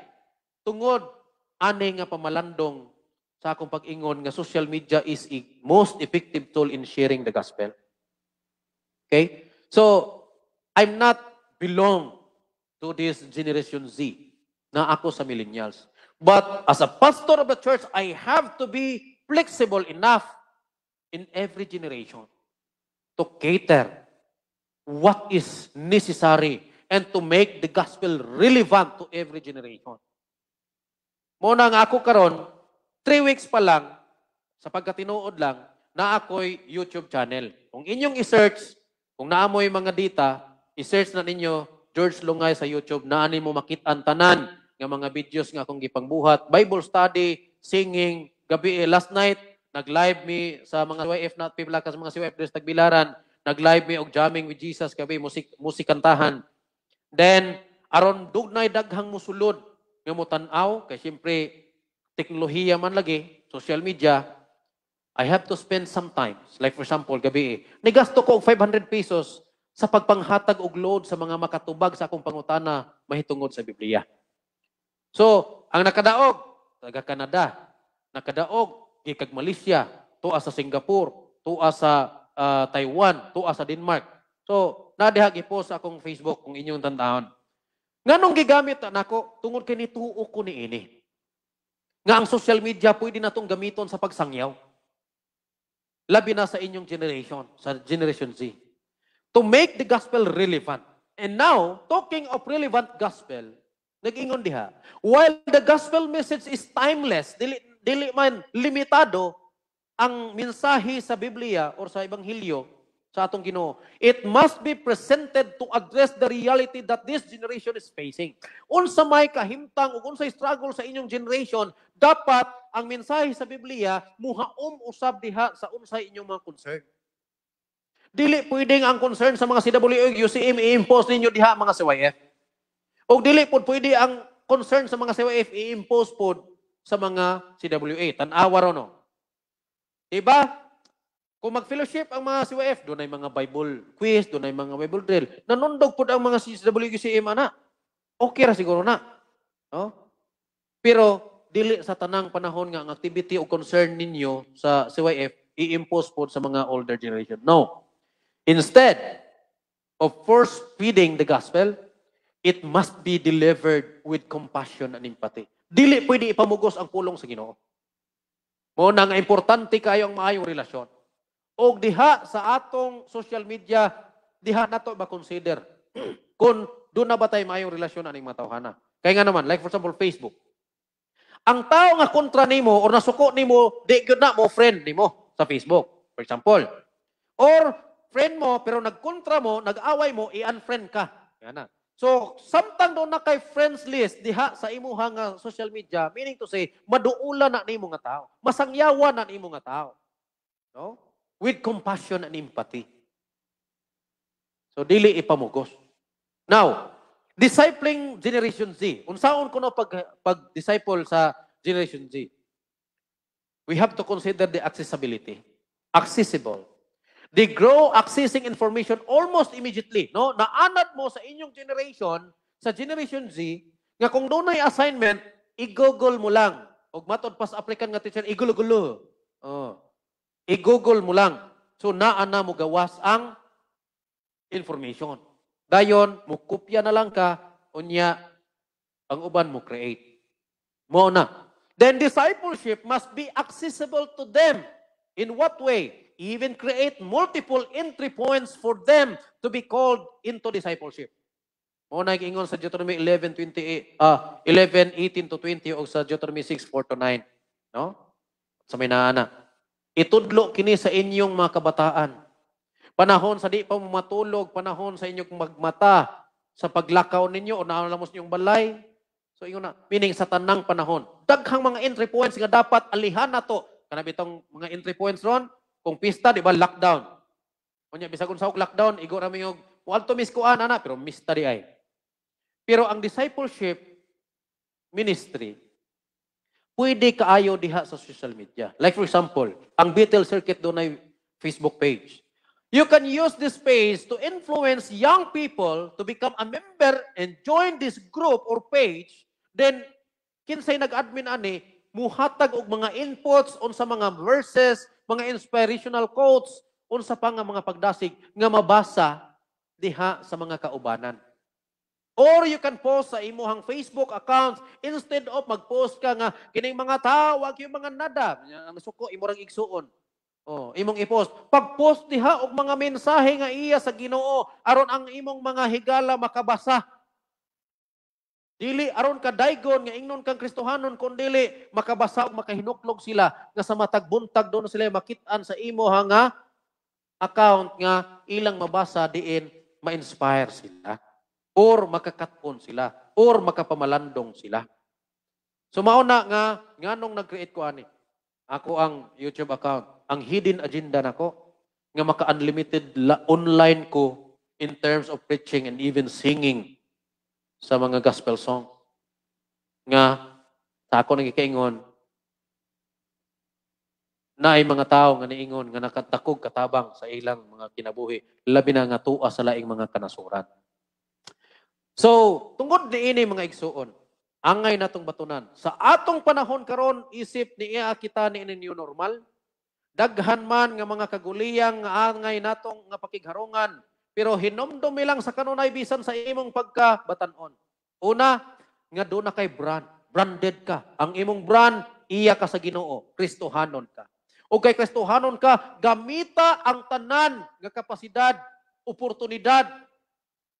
Tungod ani nga pamalandong sa akong pag-ingon nga social media is a most effective tool in sharing the gospel. Okay? So, I'm not belong to this Generation Z na ako sa millennials. But as a pastor of the church, I have to be flexible enough in every generation to cater what is necessary and to make the gospel relevant to every generation. Muna nga ako karon Three weeks pa lang, sa pagkatinood lang, na ako'y YouTube channel. Kung inyong isearch, kung naamoy mga data, isearch na ninyo George Lungay sa YouTube na ani mo makitaan tanan nga mga videos nga akong gipangbuhat, Bible study, singing, gabi eh, last night nag-live mi sa mga YF not people sa mga CYF dress tagbilaran, nag-live mi og jamming with Jesus gabi musik musikantahan. Then aron dugnay daghang musulod nga mo tan-aw kay siyempre, teknolohiya man lagi, social media, I have to spend some sometimes. Like for example, gabi eh, nigasto ko og 500 pesos sa pagpanghatag og load sa mga makatubag sa akong pangutana mahitungod sa Biblia. So, ang nakadaog, taga Canada, nakadaog, gikag Malaysia, tuwa sa Singapore, tuwa sa uh, Taiwan, tuwa sa Denmark. So, nadihagi po sa akong Facebook kung inyong tandahon. Nganong gigamit na tungod kay ni tuo ko ni ini. Nga ang social media, pwede na itong gamiton sa pagsangyaw. Labi na sa inyong generation, sa Generation Z. To make the gospel relevant. And now, talking of relevant gospel, nagingon ingon diha, while the gospel message is timeless, dili, dili man limitado, ang mensahe sa Biblia or sa Ebanghelyo sa atong Ginoo. It must be presented to address the reality that this generation is facing. Unsa may kahimtang ug unsay struggle sa inyong generation, dapat ang mensahe sa Biblia muhaom usab diha sa unsay inyong mga concern. Dili pwedeng ang concern sa mga CWO UCM i-impose ninyo diha mga CYF. O dili pud pwede ang concern sa mga CYF i-impose pod sa mga CWA. Tan-awa ro no. Diba? Kung mag-fellowship ang mga CYF, doon ay mga Bible quiz, doon ay mga Bible drill. Nanundog po ang mga CWCM, ana. Okay ra siguro na. No? Pero, dili sa tanang panahon nga ang activity o concern ninyo sa CYF, i-impose po sa mga older generation. No. Instead of force feeding the gospel, it must be delivered with compassion and empathy. Dili pwede ipamugos ang pulong sa Ginoo. Mo nang importante kayo ang maayong relasyon o diha sa atong social media, diha nato ba consider kung doon na ba tayo maayong relasyon aning matawhana. Kaya nga naman, like for example, Facebook. Ang tao nga kontra nimo or nasuko nimo, di good na mo friend nimo sa Facebook, for example. Or friend mo pero nagkontra mo, nag-away mo, i-unfriend ka. na. So, samtang doon na kay friends list diha sa imuha nga social media, meaning to say, maduula na nimo nga tao. Masangyawa na nimo nga tao. No? with compassion and empathy. So, dili ipamugos. Now, discipling Generation Z. Unsaon kuno pag, pag-disciple sa Generation Z? We have to consider the accessibility. Accessible. They grow accessing information almost immediately. No? Naanad mo sa inyong generation, sa Generation Z, nga kung dunay assignment, i-google mo lang. Og matod pas applicant nga teacher, igulo-gulo. Oh. I-google mo lang. So, naa na mo gawas ang information. Dayon, mo kopya na lang ka, unya, ang uban mo create. Mo na. Then discipleship must be accessible to them. In what way? Even create multiple entry points for them to be called into discipleship. Mo na ingon sa Deuteronomy 11:28 ah 11:18 to 20 o sa Deuteronomy 6:4 to 9, no? Sa may naana. Itudlo kini sa inyong mga kabataan. Panahon sa di pa matulog, panahon sa inyong magmata, sa paglakaw ninyo, o naalamos ninyong balay. So, yun na, meaning sa tanang panahon. Daghang mga entry points nga dapat alihan na to. Kanabitong mga entry points ron, kung pista, di ba, lockdown. Kunya, bisagun sa lockdown, igo rami yung, walto miss kuan, ana, pero mista di ay. Pero ang discipleship ministry, pwede kaayo diha sa social media. Like for example, ang Beatles Circuit doon ay Facebook page. You can use this page to influence young people to become a member and join this group or page. Then, kinsay nag-admin ani, muhatag og mga inputs on sa mga verses, mga inspirational quotes, on sa pang mga pagdasig nga mabasa diha sa mga kaubanan. Or you can post sa imuhang Facebook accounts instead of mag-post ka nga kining mga tao, wag yung mga nada. Ang Suko, imurang igsuon. Oh, imong i-post. Pag-post diha og mga mensahe nga iya sa Ginoo aron ang imong mga higala makabasa. Dili aron ka daygon nga ingnon kang Kristohanon kun dili makabasa og makahinuklog sila nga sa matag buntag doon sila makit-an sa imo nga account nga ilang mabasa diin ma-inspire sila or makakatpon sila or makapamalandong sila. So mauna nga nganong nag-create ko ani. Ako ang YouTube account. Ang hidden agenda nako nga maka-unlimited la online ko in terms of preaching and even singing sa mga gospel song. Nga sa ako nagikaingon na ay mga tao nga niingon nga nakatakog katabang sa ilang mga kinabuhi labi na nga tuwa sa laing mga kanasuran. So, tungod ni ini mga igsuon, angay natong batunan. Sa atong panahon karon isip ni iya kita ni new normal, daghan man nga mga kaguliyang nga angay natong nga pakigharungan, pero hinomdom lang sa kanunay bisan sa imong pagkabatanon. Una, nga do na kay brand, branded ka. Ang imong brand iya ka sa Ginoo, Kristohanon ka. O kay Kristohanon ka, gamita ang tanan nga kapasidad, oportunidad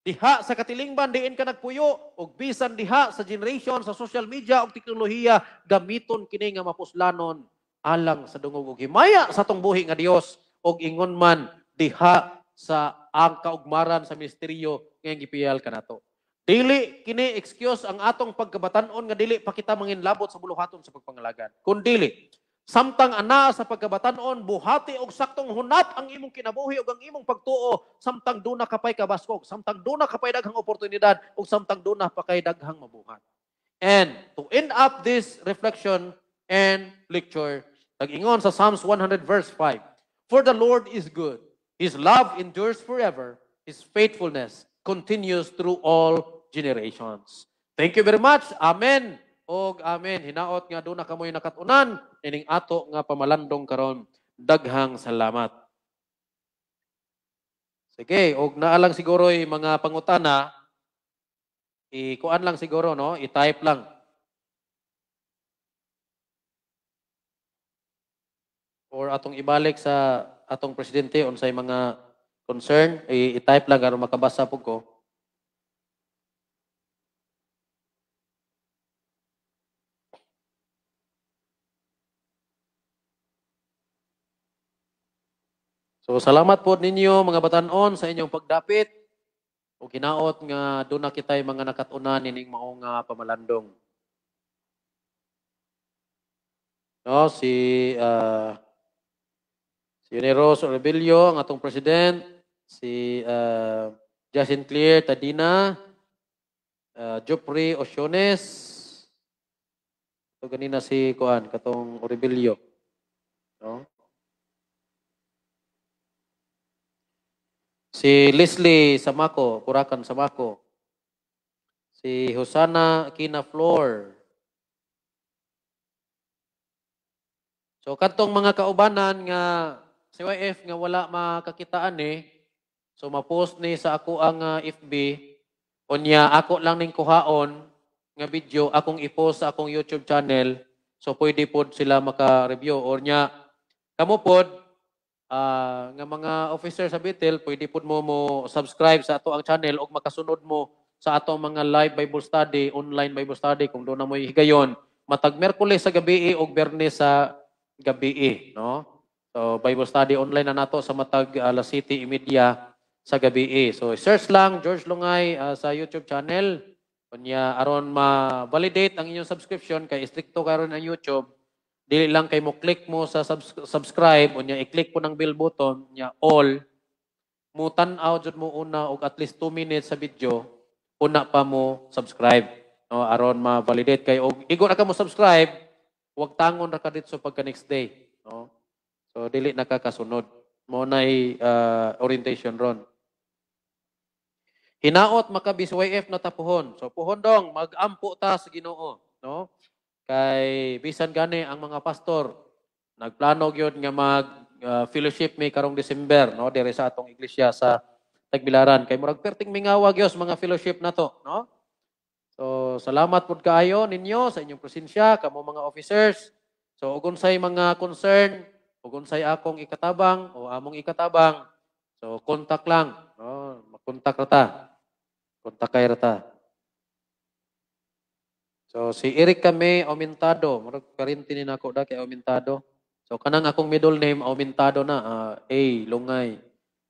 Diha sa katilingban diin ka nagpuyo og bisan diha sa generation sa social media og teknolohiya gamiton kini nga mapuslanon alang sa dungog og himaya sa tong buhi nga Dios og ingon man diha sa ang kaugmaran sa misteryo nga gipiyal kanato. Dili kini excuse ang atong pagkabatanon nga dili pakita manginlabot sa buluhaton sa pagpangalagan. Kun dili Samtang ana sa pagkabatanon, buhati og saktong hunat ang imong kinabuhi ug ang imong pagtuo, samtang duna ka pay kabaskog, samtang duna ka daghang oportunidad ug samtang duna pa kay daghang mabuhat. And to end up this reflection and lecture, nag-ingon sa Psalms 100 verse 5, For the Lord is good, His love endures forever, His faithfulness continues through all generations. Thank you very much. Amen og amen hinaot nga do na kamoy nakatunan ining ato nga pamalandong karon daghang salamat sige og naalang siguroy mga pangutana ikuan lang siguro no i-type lang or atong ibalik sa atong presidente unsay mga concern i-type lang aron makabasa pud ko So salamat po ninyo mga batanon sa inyong pagdapit o kinaot nga doon na kitay mga nakatuna nining maong nga ah, pamalandong. No, si uh, si Neros Rebelio, ang atong president, si uh, ah, Justin Clear Tadina, uh, Jopri Osiones, ito ganina si Kuan, katong Rebelio. No? Si Leslie Samako, Kurakan Samako. Si Husana Kina Floor. So katong mga kaubanan nga CYF nga wala makakitaan eh. So mapost ni sa ako ang uh, FB unya ako lang ning kuhaon nga video akong ipost sa akong YouTube channel. So pwede pod sila maka-review or nya kamo pod uh, nga mga officer sa Bethel, pwede po mo mo subscribe sa ato ang channel o makasunod mo sa ato mga live Bible study, online Bible study kung doon na mo higayon. Matag Merkules sa gabi eh, o Bernes sa gabi, eh, no? So Bible study online na nato sa matag ah, alas uh, City Media sa gabi. Eh. So search lang George Lungay uh, sa YouTube channel. Kunya aron ma-validate ang inyong subscription kay stricto karon ang YouTube Dili lang kay mo click mo sa subs- subscribe unya i-click po ng bell button nya all mo tan-aw jud mo una og at least 2 minutes sa video una pa mo subscribe no aron ma-validate kay og igo na ka mo subscribe wag tangon ra ka dito pagka next day no so dili nakakasunod mo nay uh, ah, orientation ron Hinaot maka BCYF na tapuhon. So puhon dong, magampo ta sa Ginoo, no? Kay bisan gani ang mga pastor nagplano gyud nga mag uh, fellowship may karong December no dire sa atong iglesia sa Tagbilaran kay murag perting mingawa gyos mga fellowship nato no. So salamat pud kaayo ninyo sa inyong presensya kamo mga officers. So ug unsay mga concern, ug unsay akong ikatabang o among ikatabang, so contact lang no, makontak ra ta. Kontak kay ra ta. So si Eric kami Aumentado, murag karintin ni nako da kay Aumentado. So kanang akong middle name Aumentado na uh, A Lungay.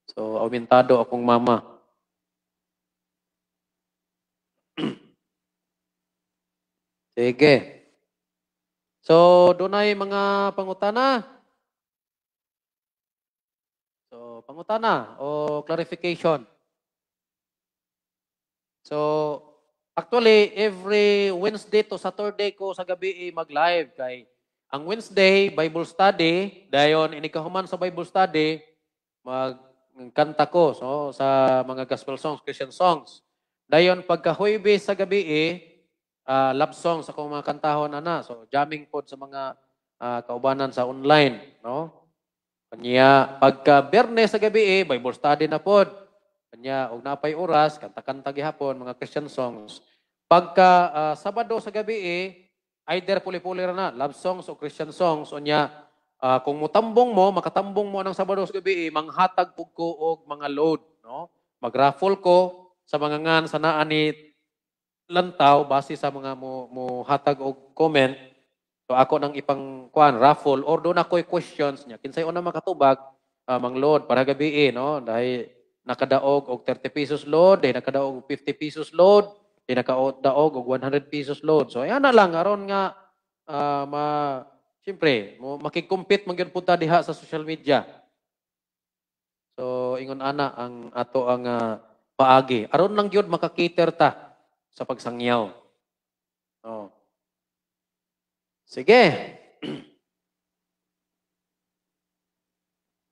So Aumentado akong mama. Sige. So, dunay mga pangutana? So, pangutana o clarification? So, Actually, every Wednesday to Saturday ko sa gabi eh, mag-live kay ang Wednesday Bible study, dayon inikahuman sa Bible study mag kanta ko so sa mga gospel songs, Christian songs. Dayon pagka Huwebes sa gabi uh, love songs akong mga kantahon ana. So jamming pod sa mga uh, kaubanan sa online, no? Kanya pagka Biyernes sa gabi eh, Bible study na pod. Nya, og napay oras, kanta-kanta gihapon, mga Christian songs. Pagka uh, Sabado sa gabi, eh, either puli-puli na, love songs o Christian songs, o nya, uh, ah, kung mutambong mo, makatambong mo ng Sabado sa gabi, eh, manghatag pug ko og mga load. No? Mag-raffle ko sa mga ngan, sa naanit, lantaw, base sa mga mo, mo hatag og comment, So ako nang ipang kuan raffle or do na koy questions niya. Kinsay una makatubag uh, mang load para gabi eh, no? Dahil nakadaog og 30 pesos load, day nakadaog 50 pesos load, day nakadaog og 100 pesos load. So ayan na lang aron nga uh, ma Siyempre, makikompete man gyud punta diha sa social media. So ingon ana ang ato ang uh, paagi. Aron lang gyud makakater ta sa pagsangyaw. Oh. Sige.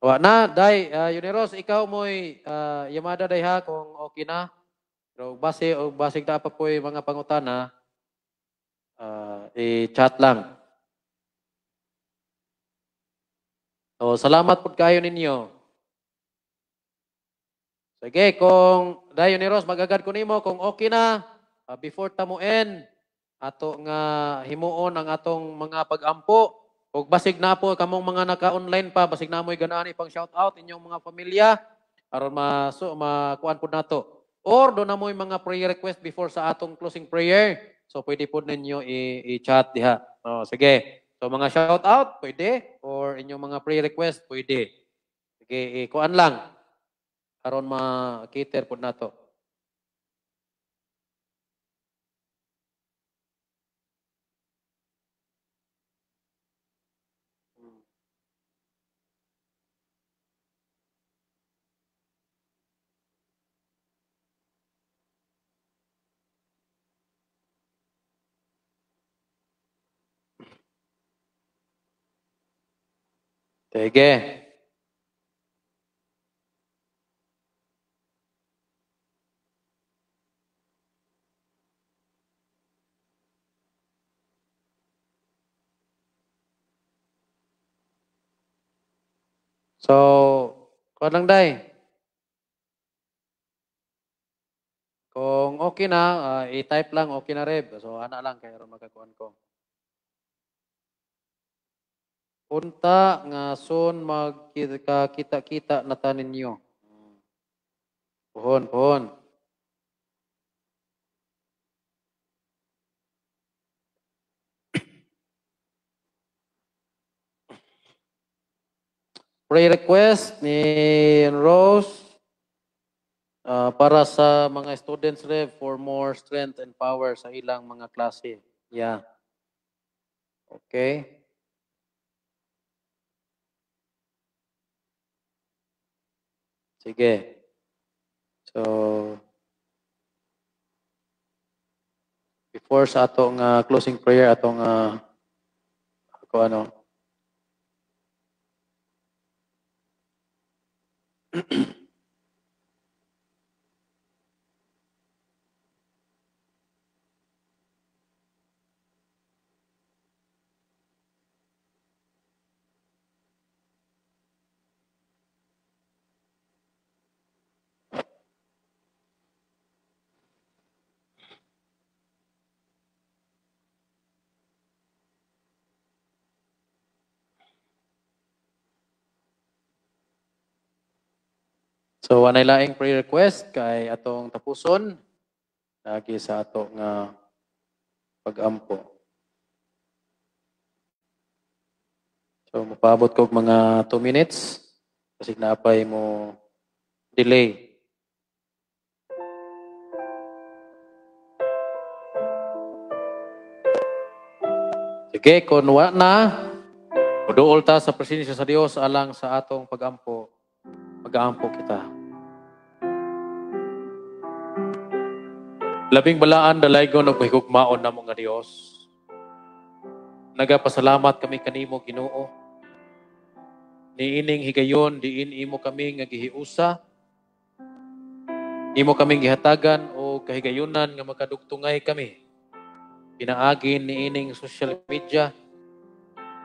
Wa na dai uh, ah, Uniros ikaw moy uh, Yamada dai ha kung okay na. Pero base o basig ta pa poy mga pangutana uh, ah, i-chat lang. So, salamat po kayo ninyo. Sige, kung dai Uniros magagad ko nimo kung okay na uh, before tamuen ato nga himuon ang atong mga pagampo Ug basig na po kamong mga naka-online pa, basig na mo'y ganaan ipang shout out inyong mga pamilya aron maso makuan pud nato. Or do na mo'y mga prayer request before sa atong closing prayer. So pwede po ninyo i-chat diha. Oh, sige. So mga shout out pwede or inyong mga prayer request pwede. Sige, ikuan lang aron ma-cater pud nato. Sige. So, ko lang dai. Kung okay na, uh, i-type lang, okay na reb. So, ana lang, kaya rin magkakuan ko. Unta nga son magkakita-kita na ta ninyo. Puhon, puhon. Pray request ni Rose uh, para sa mga students rev for more strength and power sa ilang mga klase. Yeah. Okay. Sige. So, before sa atong uh, closing prayer, atong uh, ah, ko ano, So anay laing prayer request kay atong tapuson lagi sa ato nga pagampo. So mapabot ko mga 2 minutes kasi napay mo delay. Sige, kung wa na, Uduol ta sa presensya sa Dios alang sa atong pagampo. Pag-aampo kita. Labing balaan dalaygon og mahigugmaon namo nga Dios. Nagapasalamat kami kanimo Ginoo. Niining higayon diin imo kami nga gihiusa. Imo kami gihatagan o kahigayunan nga makadugtungay kami. Pinaagin niining social media.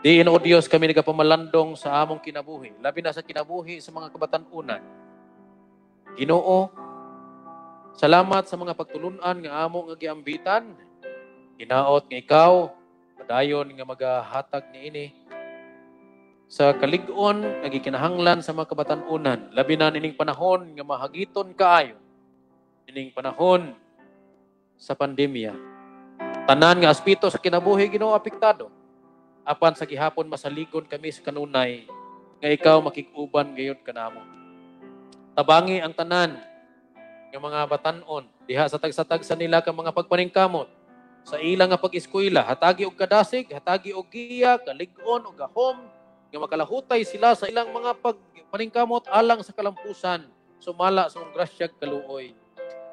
Diin o Dios kami nagapamalandong sa among kinabuhi, labi na sa kinabuhi sa mga kabatan-unan. Ginoo, Salamat sa mga pagtulunan nga amo nga giambitan. Hinaot nga ikaw, padayon nga magahatag ni ini sa kalig-on nga gikinahanglan sa mga kabatan-unan, labi na nining panahon nga mahagiton kaayo nining panahon sa pandemya. Tanan nga aspito sa kinabuhi Ginoo apektado. Apan sa gihapon masaligon kami sa kanunay nga ikaw makig-uban gayud kanamo. Tabangi ang tanan nga mga batanon, diha sa tagsatag sa nila ka mga pagpaningkamot. Sa ilang nga pag-eskwela, hatagi og kadasig, hatagi og giya, kaligon og gahom, nga makalahutay sila sa ilang mga pagpaningkamot alang sa kalampusan, sumala sa mong grasyag kaluoy.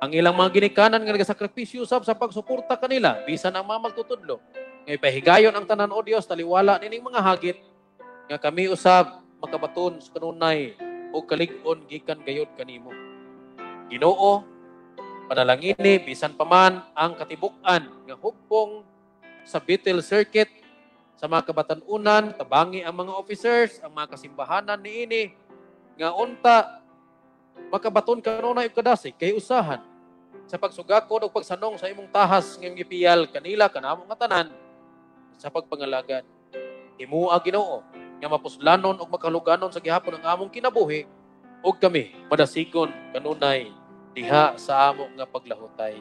Ang ilang mga ginikanan nga nagasakripisyo sa pagsuporta kanila, bisan ang mga magtutudlo. Ngay pahigayon ang tanan o Dios taliwala nining mga hagit nga kami usab makabaton sa kanunay o kalig-on gikan gayod kanimo. Ginoo, panalangini, bisan pa man ang katibukan nga hugpong sa Beetle Circuit sa mga kabatanunan, tabangi ang mga officers, ang mga kasimbahanan ini nga unta makabaton kanunay ug kadasig kay usahan sa pagsugakod o pagsanong sa imong tahas ngayong gipiyal kanila kanamo nga tanan sa pagpangalagan himua Ginoo nga mapuslanon og makaluganon sa gihapon ang among kinabuhi ug kami madasigon kanunay diha sa amo nga paglahutay.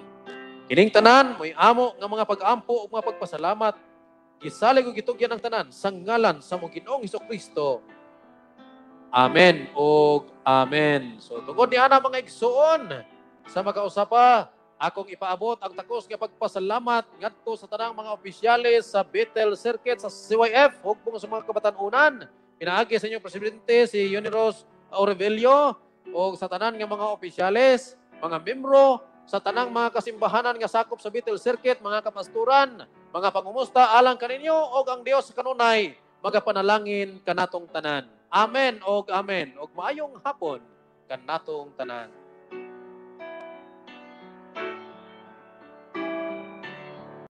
Kining tanan moy amo nga mga pag-ampo ug mga pagpasalamat. Gisalig og gitugyan ang tanan sa ngalan sa mong Ginoong Kristo. Amen o Amen. So tungod ni ana mga igsoon sa makausapa akong ipaabot ang takos nga pagpasalamat ngadto sa tanang mga opisyales sa Bethel Circuit sa CYF hugpong sa mga kabatanunan. Pinaagi sa inyong presidente si Uniros Aurelio o sa tanan nga mga opisyales mga membro sa tanang mga kasimbahanan nga sakop sa Beetle Circuit, mga kapasturan, mga pangumusta alang kaninyo og ang Dios sa kanunay magapanalangin kanatong tanan. Amen og amen og maayong hapon kanatong tanan.